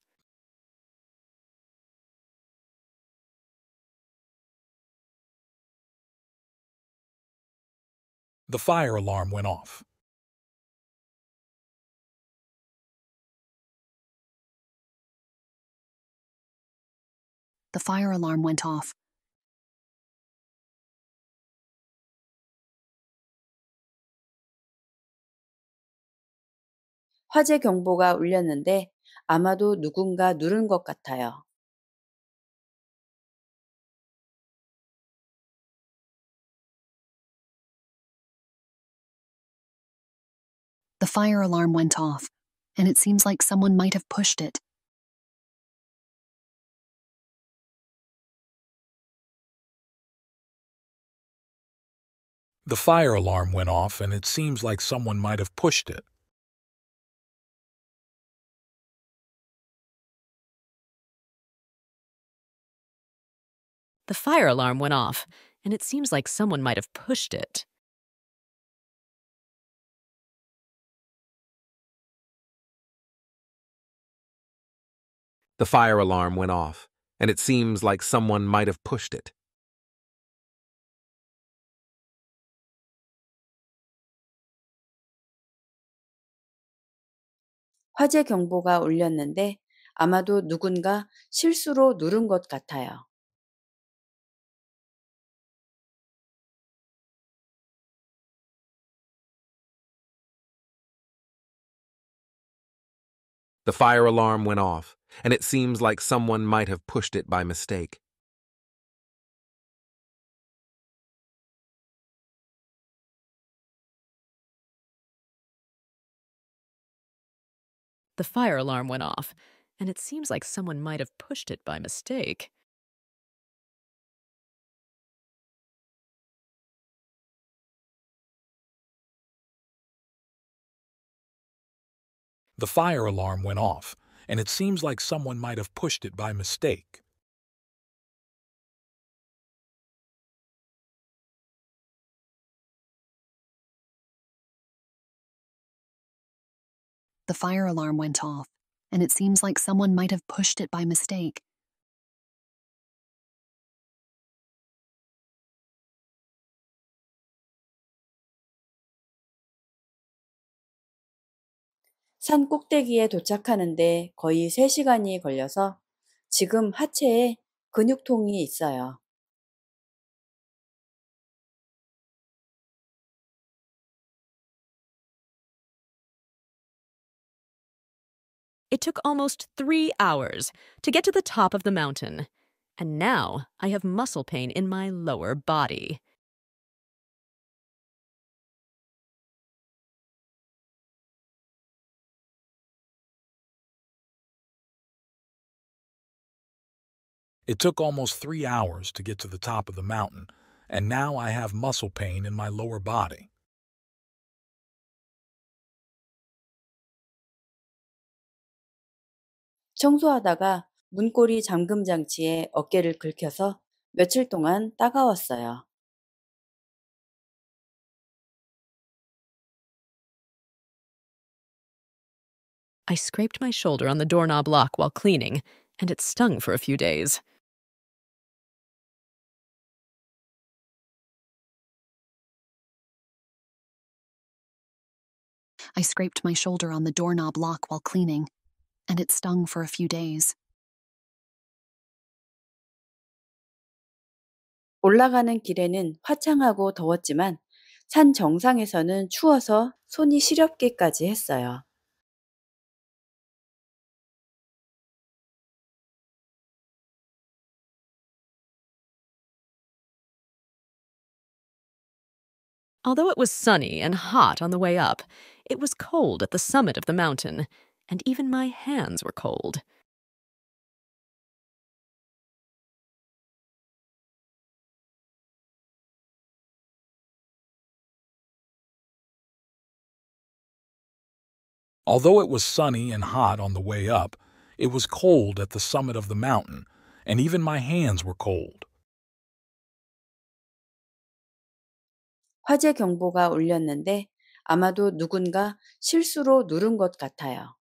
[SPEAKER 1] The fire alarm went off. the fire alarm went off. 화재 경보가 울렸는데 아마도 누군가 누른 것 같아요. The fire alarm went off, and it seems like someone might have pushed it. The fire alarm went off, and it seems like someone might have pushed it. The fire alarm went off, and it seems like someone might have pushed it. The fire alarm went off, and it seems like someone might have pushed it.
[SPEAKER 2] 화재 경보가 울렸는데 아마도 누군가 실수로 누른 것 같아요.
[SPEAKER 4] The fire alarm went off, and it seems like someone might have pushed it by mistake.
[SPEAKER 1] The fire alarm went off, and it seems like someone might have pushed it by mistake.
[SPEAKER 3] The fire alarm went off, and it seems like someone might have pushed it by mistake.
[SPEAKER 5] the fire alarm went off, and it seems like someone might have pushed it by mistake.
[SPEAKER 2] 산 꼭대기에 도착하는데 거의 3시간이 걸려서 지금 하체에 근육통이 있어요.
[SPEAKER 1] It took almost three
[SPEAKER 6] hours to get to the top of the mountain, and now I have muscle pain in my lower
[SPEAKER 1] body.
[SPEAKER 3] It took almost three hours to get to the top of the mountain, and now I have muscle pain in my lower body.
[SPEAKER 2] 청소하다가 문고리 잠금 장치에 어깨를 긁혀서 며칠 동안 따가웠어요.
[SPEAKER 1] I scraped my shoulder on the doorknob lock while cleaning, and it stung for a few days.
[SPEAKER 5] I scraped my shoulder on the doorknob lock while cleaning, and it stung for a few days.
[SPEAKER 2] 올라가는 길에는 화창하고 더웠지만 산 정상에서는 추워서 손이 시렵기까지 했어요.
[SPEAKER 1] Although it was sunny and hot on the way up, it was cold at the summit of the mountain, and even my hands were cold.
[SPEAKER 3] Although it was sunny and hot on the way up, it was cold at the summit of the mountain, and even my hands were cold.
[SPEAKER 2] 화재 경보가 울렸는데 아마도 누군가 실수로 누른 것 같아요.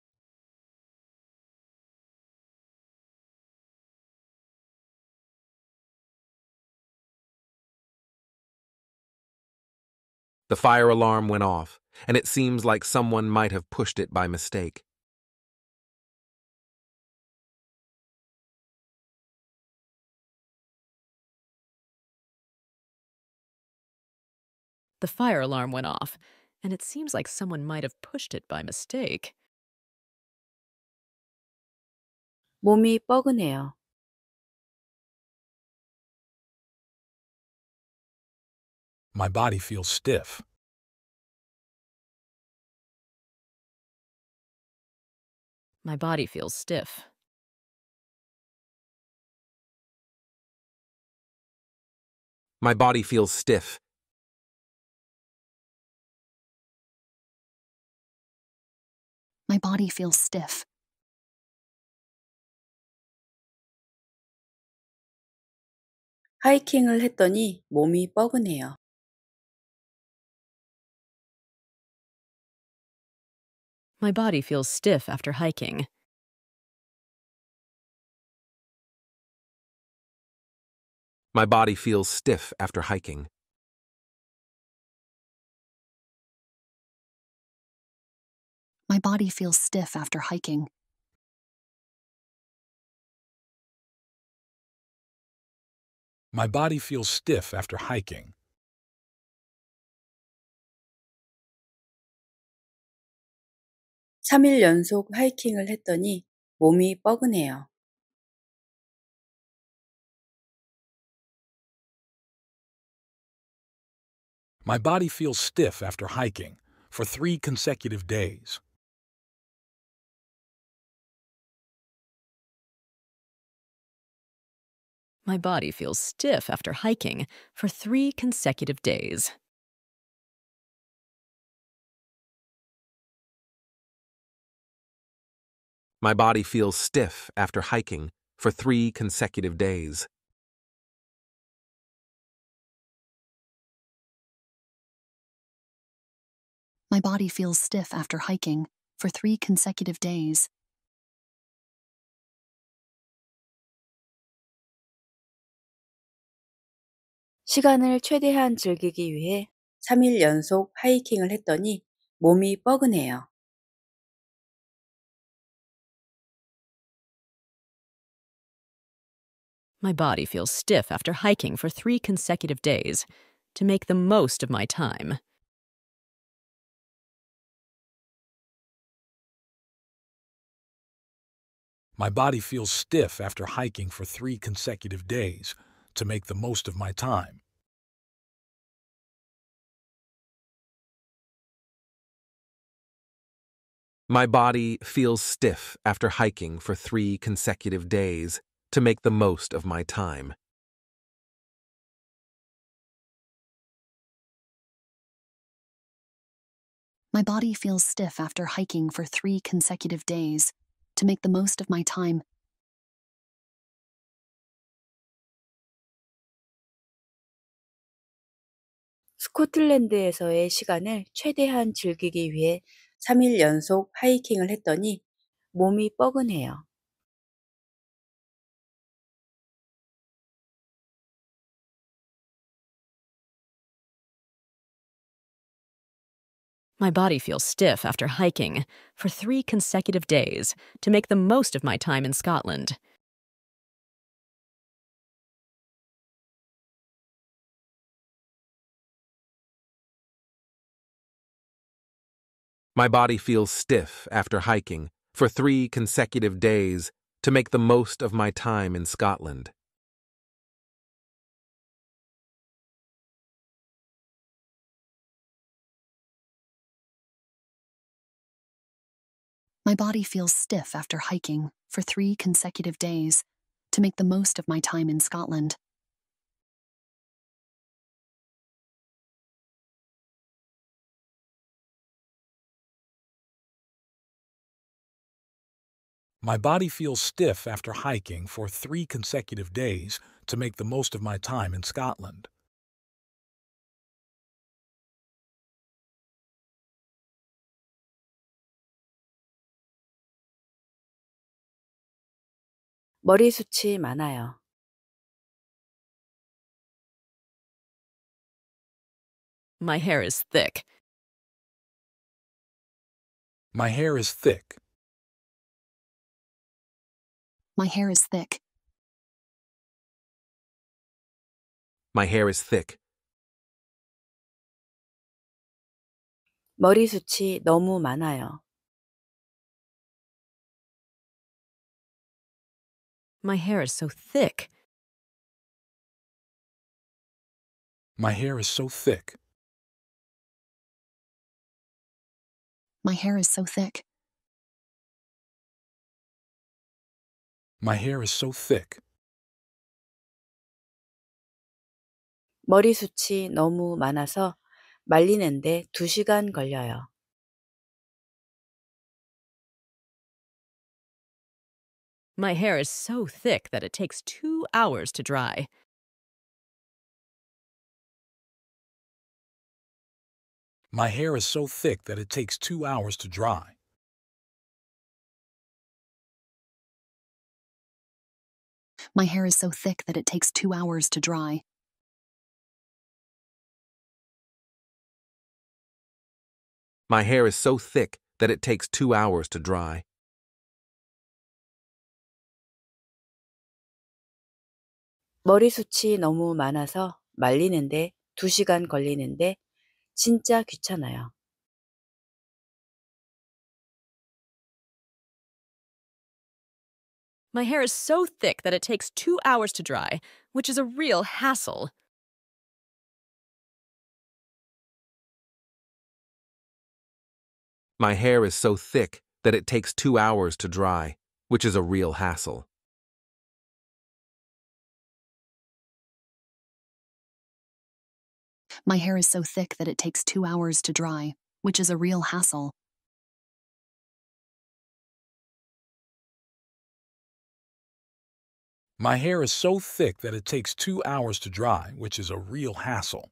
[SPEAKER 1] The fire alarm went off, and it seems like someone might have pushed it by mistake. The fire alarm went off, and it seems like someone might have pushed it by mistake. 몸이 뻐근해요. My body feels stiff. My body feels stiff. My body feels stiff. My body feels stiff. Hiking을 했더니 몸이 뻐근해요. My body feels stiff after hiking. My body feels stiff after hiking. My body feels stiff after hiking. My body feels stiff after hiking. My body feels stiff after hiking for three consecutive days. My body feels stiff after hiking for three consecutive days. My body feels stiff after hiking for three consecutive days. My body feels stiff after hiking for three consecutive days.
[SPEAKER 2] 시간을 최대한 즐기기 위해 3일 연속 하이킹을 했더니 몸이 뻐근해요.
[SPEAKER 1] My body feels stiff after hiking for three consecutive days to make the most of my time.
[SPEAKER 3] My body feels stiff after hiking for three consecutive days to make the most of my time.
[SPEAKER 4] My body feels stiff after hiking for three consecutive days to make the most of my time.
[SPEAKER 5] My body feels stiff after hiking for three consecutive days to make the most of my time.
[SPEAKER 2] 스코틀랜드에서의 시간을 최대한 즐기기 위해 3일 연속 하이킹을 했더니 몸이 뻐근해요.
[SPEAKER 1] My body feels
[SPEAKER 6] stiff after hiking for three consecutive days to make the most of my time in Scotland.
[SPEAKER 4] My body feels stiff after hiking for three consecutive days to make the most of my time in Scotland.
[SPEAKER 5] My body feels stiff after hiking for three consecutive days to make the most of my time in Scotland.
[SPEAKER 3] My body feels stiff after hiking for three consecutive days to make the most of my time in Scotland.
[SPEAKER 1] 머리숱이 많아요. My hair is thick. My hair is thick. My hair is thick. My hair is thick. 머리숱이 너무 많아요. My hair is so thick. My hair is so thick. My hair is so thick.
[SPEAKER 3] My hair is so thick.
[SPEAKER 2] 머리숱이 너무 많아서 말리는데 2시간 걸려요. My
[SPEAKER 1] hair is so thick that it takes two hours to dry.
[SPEAKER 3] My hair is so thick that it takes two hours to dry.
[SPEAKER 1] My hair is so thick that it takes two hours to dry. My hair is so
[SPEAKER 3] thick that it takes two hours to dry.
[SPEAKER 2] 머리숱이 너무 많아서 말리는데 2시간 걸리는데 진짜 귀찮아요.
[SPEAKER 1] My hair is so thick that it takes two hours to dry, which is a real hassle.
[SPEAKER 3] My hair is so thick that it takes two hours to dry, which is a real hassle.
[SPEAKER 5] My hair is so thick that it takes two hours to dry, which is a real hassle.
[SPEAKER 3] My hair is so thick that it takes two hours to dry, which is a real hassle.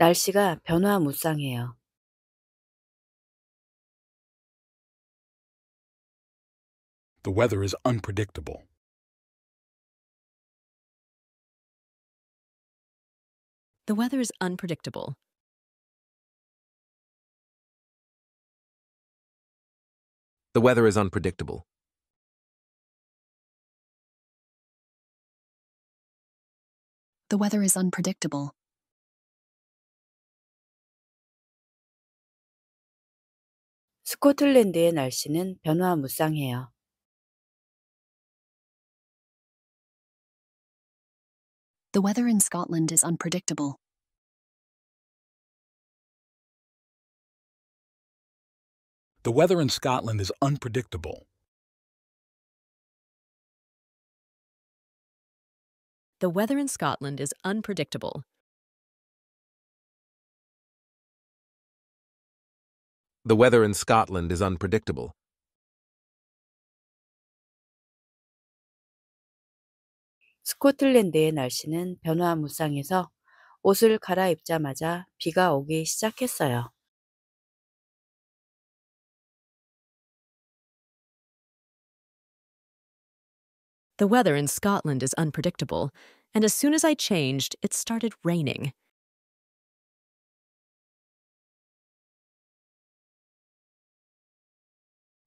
[SPEAKER 1] 날씨가 변화무쌍해요. The weather is unpredictable. The weather is unpredictable. The weather is unpredictable. The weather is unpredictable. 스코틀랜드의 날씨는 변화무쌍해요. The weather in Scotland is unpredictable. The weather in Scotland is unpredictable. The weather in Scotland is unpredictable.
[SPEAKER 4] The weather in Scotland is unpredictable.
[SPEAKER 2] 스코틀랜드의 날씨는 변화무쌍해서 옷을 갈아입자마자 비가 오기 시작했어요.
[SPEAKER 1] The weather in Scotland is unpredictable, and as soon as I changed, it started raining.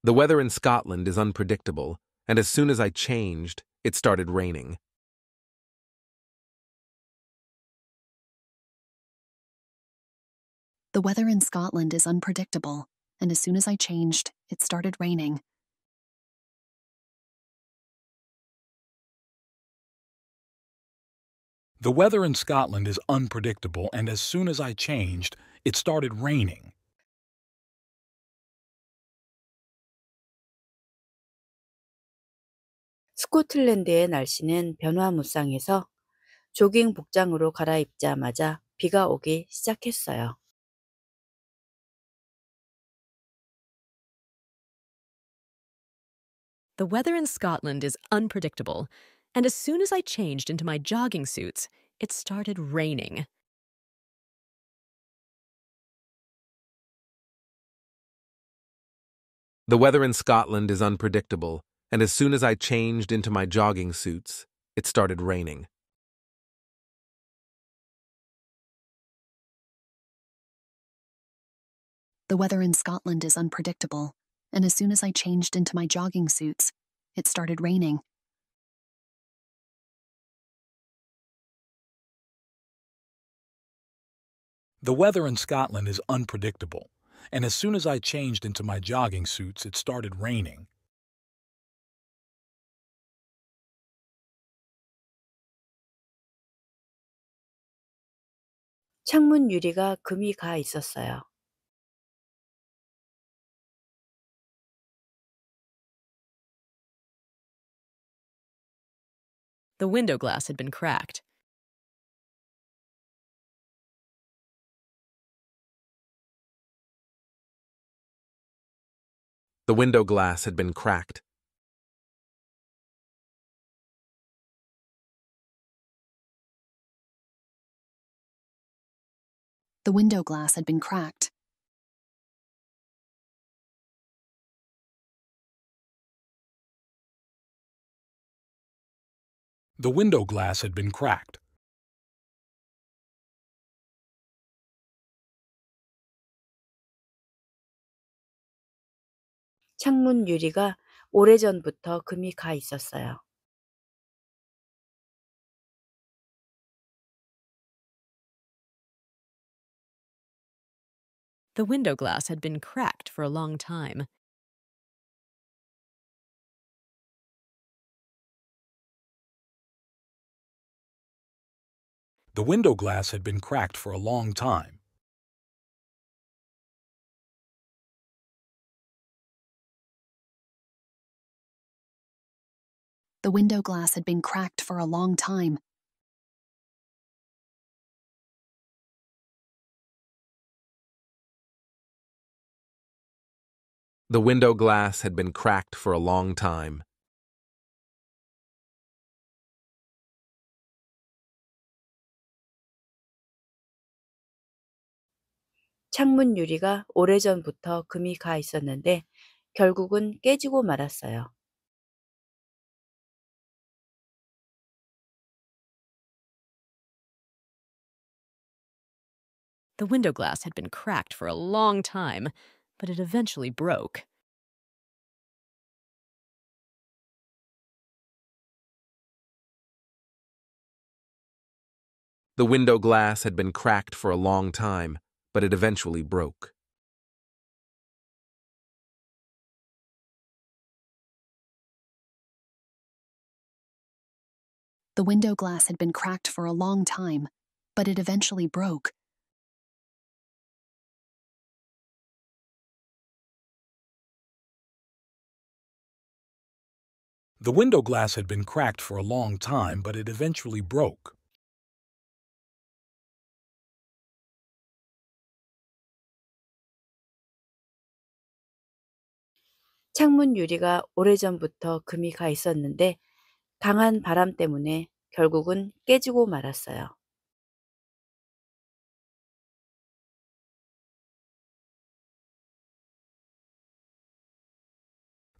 [SPEAKER 4] The weather in Scotland is unpredictable, and as soon as I changed, it started raining.
[SPEAKER 5] The weather in Scotland is unpredictable, and as soon as I changed, it started raining.
[SPEAKER 3] The weather in Scotland is unpredictable, and as soon as I changed, it started raining.
[SPEAKER 2] 스코틀랜드의 날씨는 변화무쌍해서 조깅 복장으로 갈아입자마자 비가 오기 시작했어요.
[SPEAKER 1] The weather in Scotland
[SPEAKER 6] is unpredictable, and as soon as I changed into my jogging suits, it started
[SPEAKER 1] raining.
[SPEAKER 4] The weather in Scotland is unpredictable, and as soon as I changed into my jogging suits, it started raining.
[SPEAKER 5] The weather in Scotland is unpredictable, and as soon as I changed into my jogging suits, it started raining.
[SPEAKER 3] The weather in Scotland is unpredictable, and as soon as I changed into my jogging suits, it started raining.
[SPEAKER 1] 창문 유리가 금이 가 있었어요. The window glass had been cracked. The window glass had been cracked. The window glass had been cracked. The window glass had been cracked. 창문 유리가 금이 가 있었어요. The window glass had been cracked for a long time. The window glass had been cracked for a long time. The window glass had been cracked for a long time. The window glass had been cracked for a long time.
[SPEAKER 2] 창문 유리가 오래전부터 금이 가 있었는데 결국은 깨지고 말았어요.
[SPEAKER 1] The window glass had been cracked for a long time, but it eventually broke. The window glass had been cracked for a long time, but it eventually broke. The window glass had been cracked for a long time, but it eventually broke.
[SPEAKER 3] The window glass had been cracked for a long time, but it eventually broke.
[SPEAKER 2] 창문 유리가 오래전부터 금이 가 있었는데 강한 바람 때문에 결국은 깨지고 말았어요.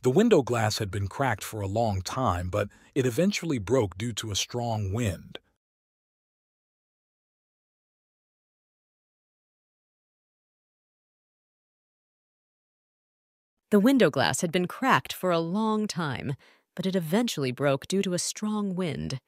[SPEAKER 3] The window glass had been cracked for a long time, but it eventually broke due to a strong wind.
[SPEAKER 1] The window glass had been cracked for a long time, but it eventually broke due to a strong wind.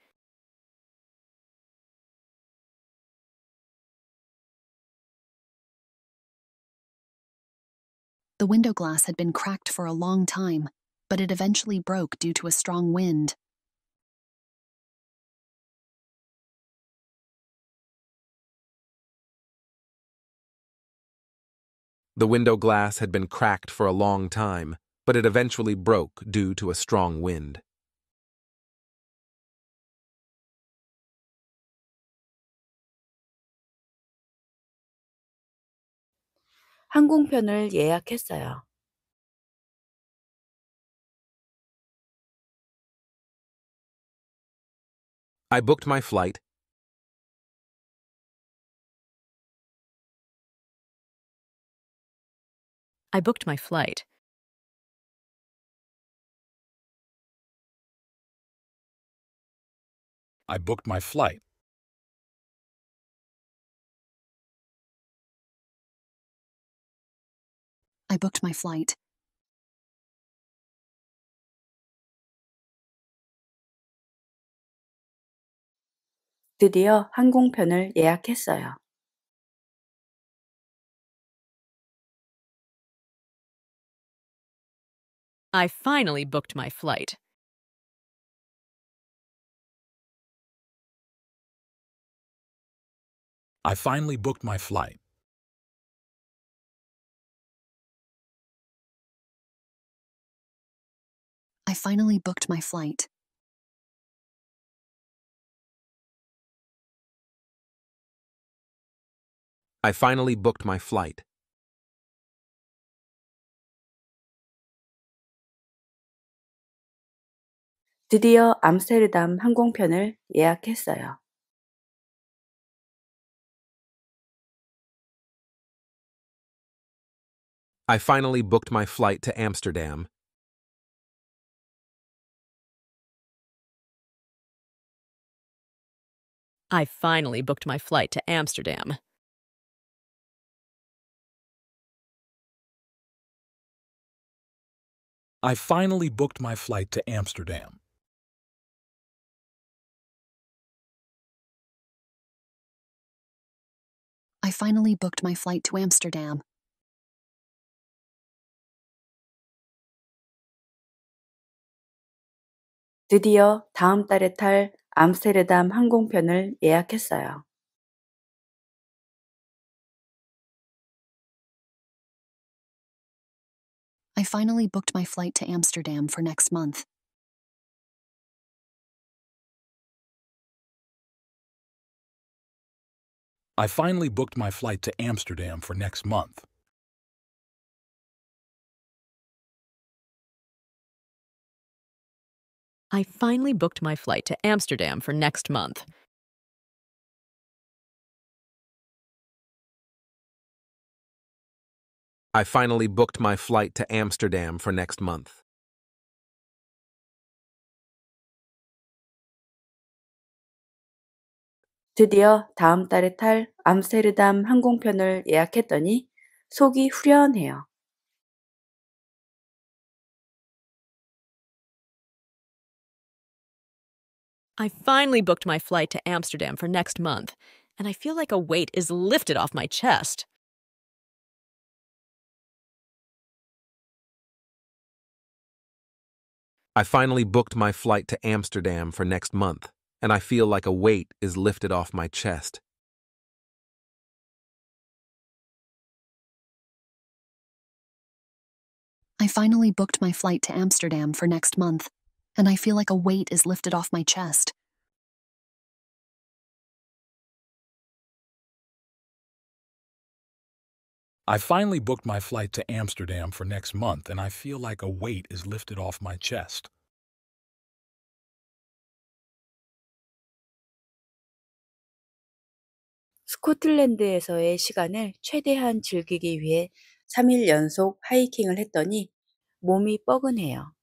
[SPEAKER 5] The window glass had been cracked for a long time, but it eventually broke due to a strong wind.
[SPEAKER 4] The window glass had been cracked for a long time, but it eventually broke due to a strong wind.
[SPEAKER 1] I booked my flight I booked my flight. I booked my flight. I booked my flight. 드디어 항공편을 예약했어요. I finally booked my flight. I finally booked my flight. I finally booked my flight. I finally booked my flight. 드디어 암스테르담 항공편을 예약했어요. I finally booked my flight to Amsterdam. I finally booked my flight to Amsterdam. I finally booked my flight to Amsterdam. I finally booked my flight to Amsterdam. 드디어 다음 달에 탈 암스테르담 항공편을 예약했어요. I finally booked my flight to Amsterdam for next month. I finally booked my flight to Amsterdam for next month. I finally booked my flight to Amsterdam for next month. I finally booked my flight to Amsterdam for next month.
[SPEAKER 2] 드디어 다음 달에 탈 암스테르담 항공편을 예약했더니 속이 후련해요.
[SPEAKER 1] I finally booked my flight to Amsterdam for next month, and I feel like a weight is lifted off my chest.
[SPEAKER 4] I finally booked my flight to Amsterdam for next month, and I feel like a weight is lifted off my chest.
[SPEAKER 5] I finally booked my flight to Amsterdam for next month, and I feel like a weight is lifted off my chest.
[SPEAKER 3] I finally booked my flight to Amsterdam for next month, and I feel like a weight is lifted off my chest.
[SPEAKER 2] 스코틀랜드에서의 시간을 최대한 즐기기 위해 3일 연속 하이킹을 했더니 몸이 뻐근해요.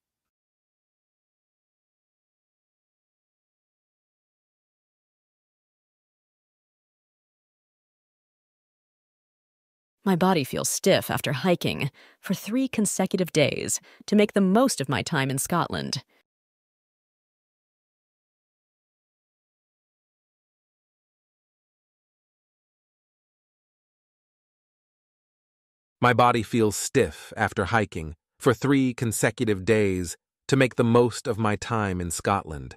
[SPEAKER 1] My body feels stiff after hiking for three consecutive days to make the most of my time in Scotland.
[SPEAKER 4] My body feels stiff after hiking for three consecutive days to make the most of my time in Scotland.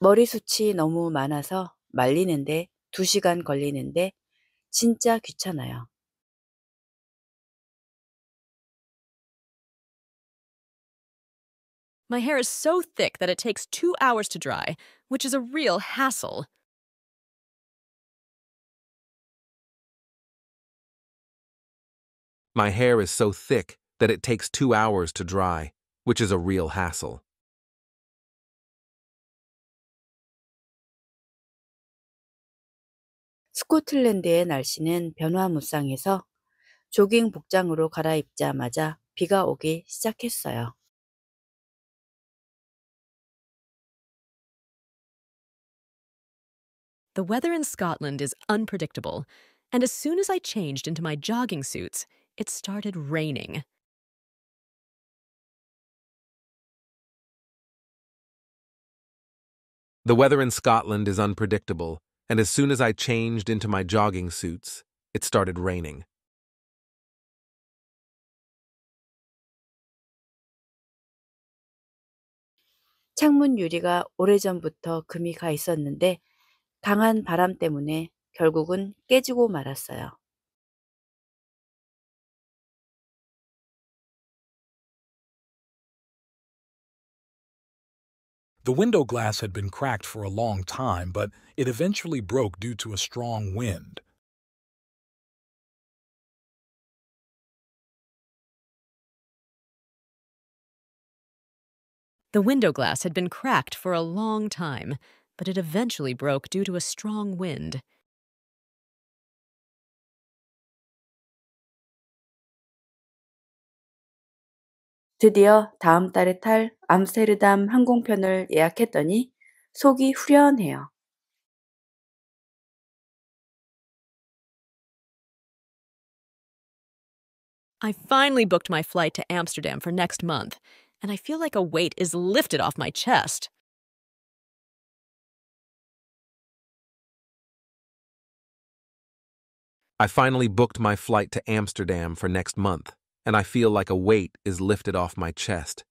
[SPEAKER 2] My
[SPEAKER 1] hair is so thick that it takes two hours to dry, which is a real hassle.
[SPEAKER 3] My hair is so thick that it takes two hours to dry, which is a real hassle.
[SPEAKER 2] 스코틀랜드의 날씨는 변화무쌍해서 조깅 복장으로 갈아입자마자 비가 오기 시작했어요.
[SPEAKER 1] The weather in Scotland is unpredictable,
[SPEAKER 6] and as soon as I changed into my jogging suits, it started raining.
[SPEAKER 4] The weather in Scotland is unpredictable, and as soon as I changed into my jogging suits, it started raining.
[SPEAKER 2] 창문 유리가 오래전부터 금이 가 있었는데 강한 바람 때문에 결국은 깨지고 말았어요.
[SPEAKER 3] The window glass had been cracked for a long time, but it eventually broke due to a strong wind.
[SPEAKER 1] The window glass had been cracked for a long time, but it eventually broke due to a strong wind.
[SPEAKER 2] 드디어 다음 달에 탈 암스테르담 항공편을 예약했더니 속이 후련해요.
[SPEAKER 1] I finally booked my flight
[SPEAKER 6] to Amsterdam for next month, and I feel like a weight is lifted off my chest.
[SPEAKER 4] I finally booked my flight to Amsterdam for next month, and I feel like a weight is lifted off my chest.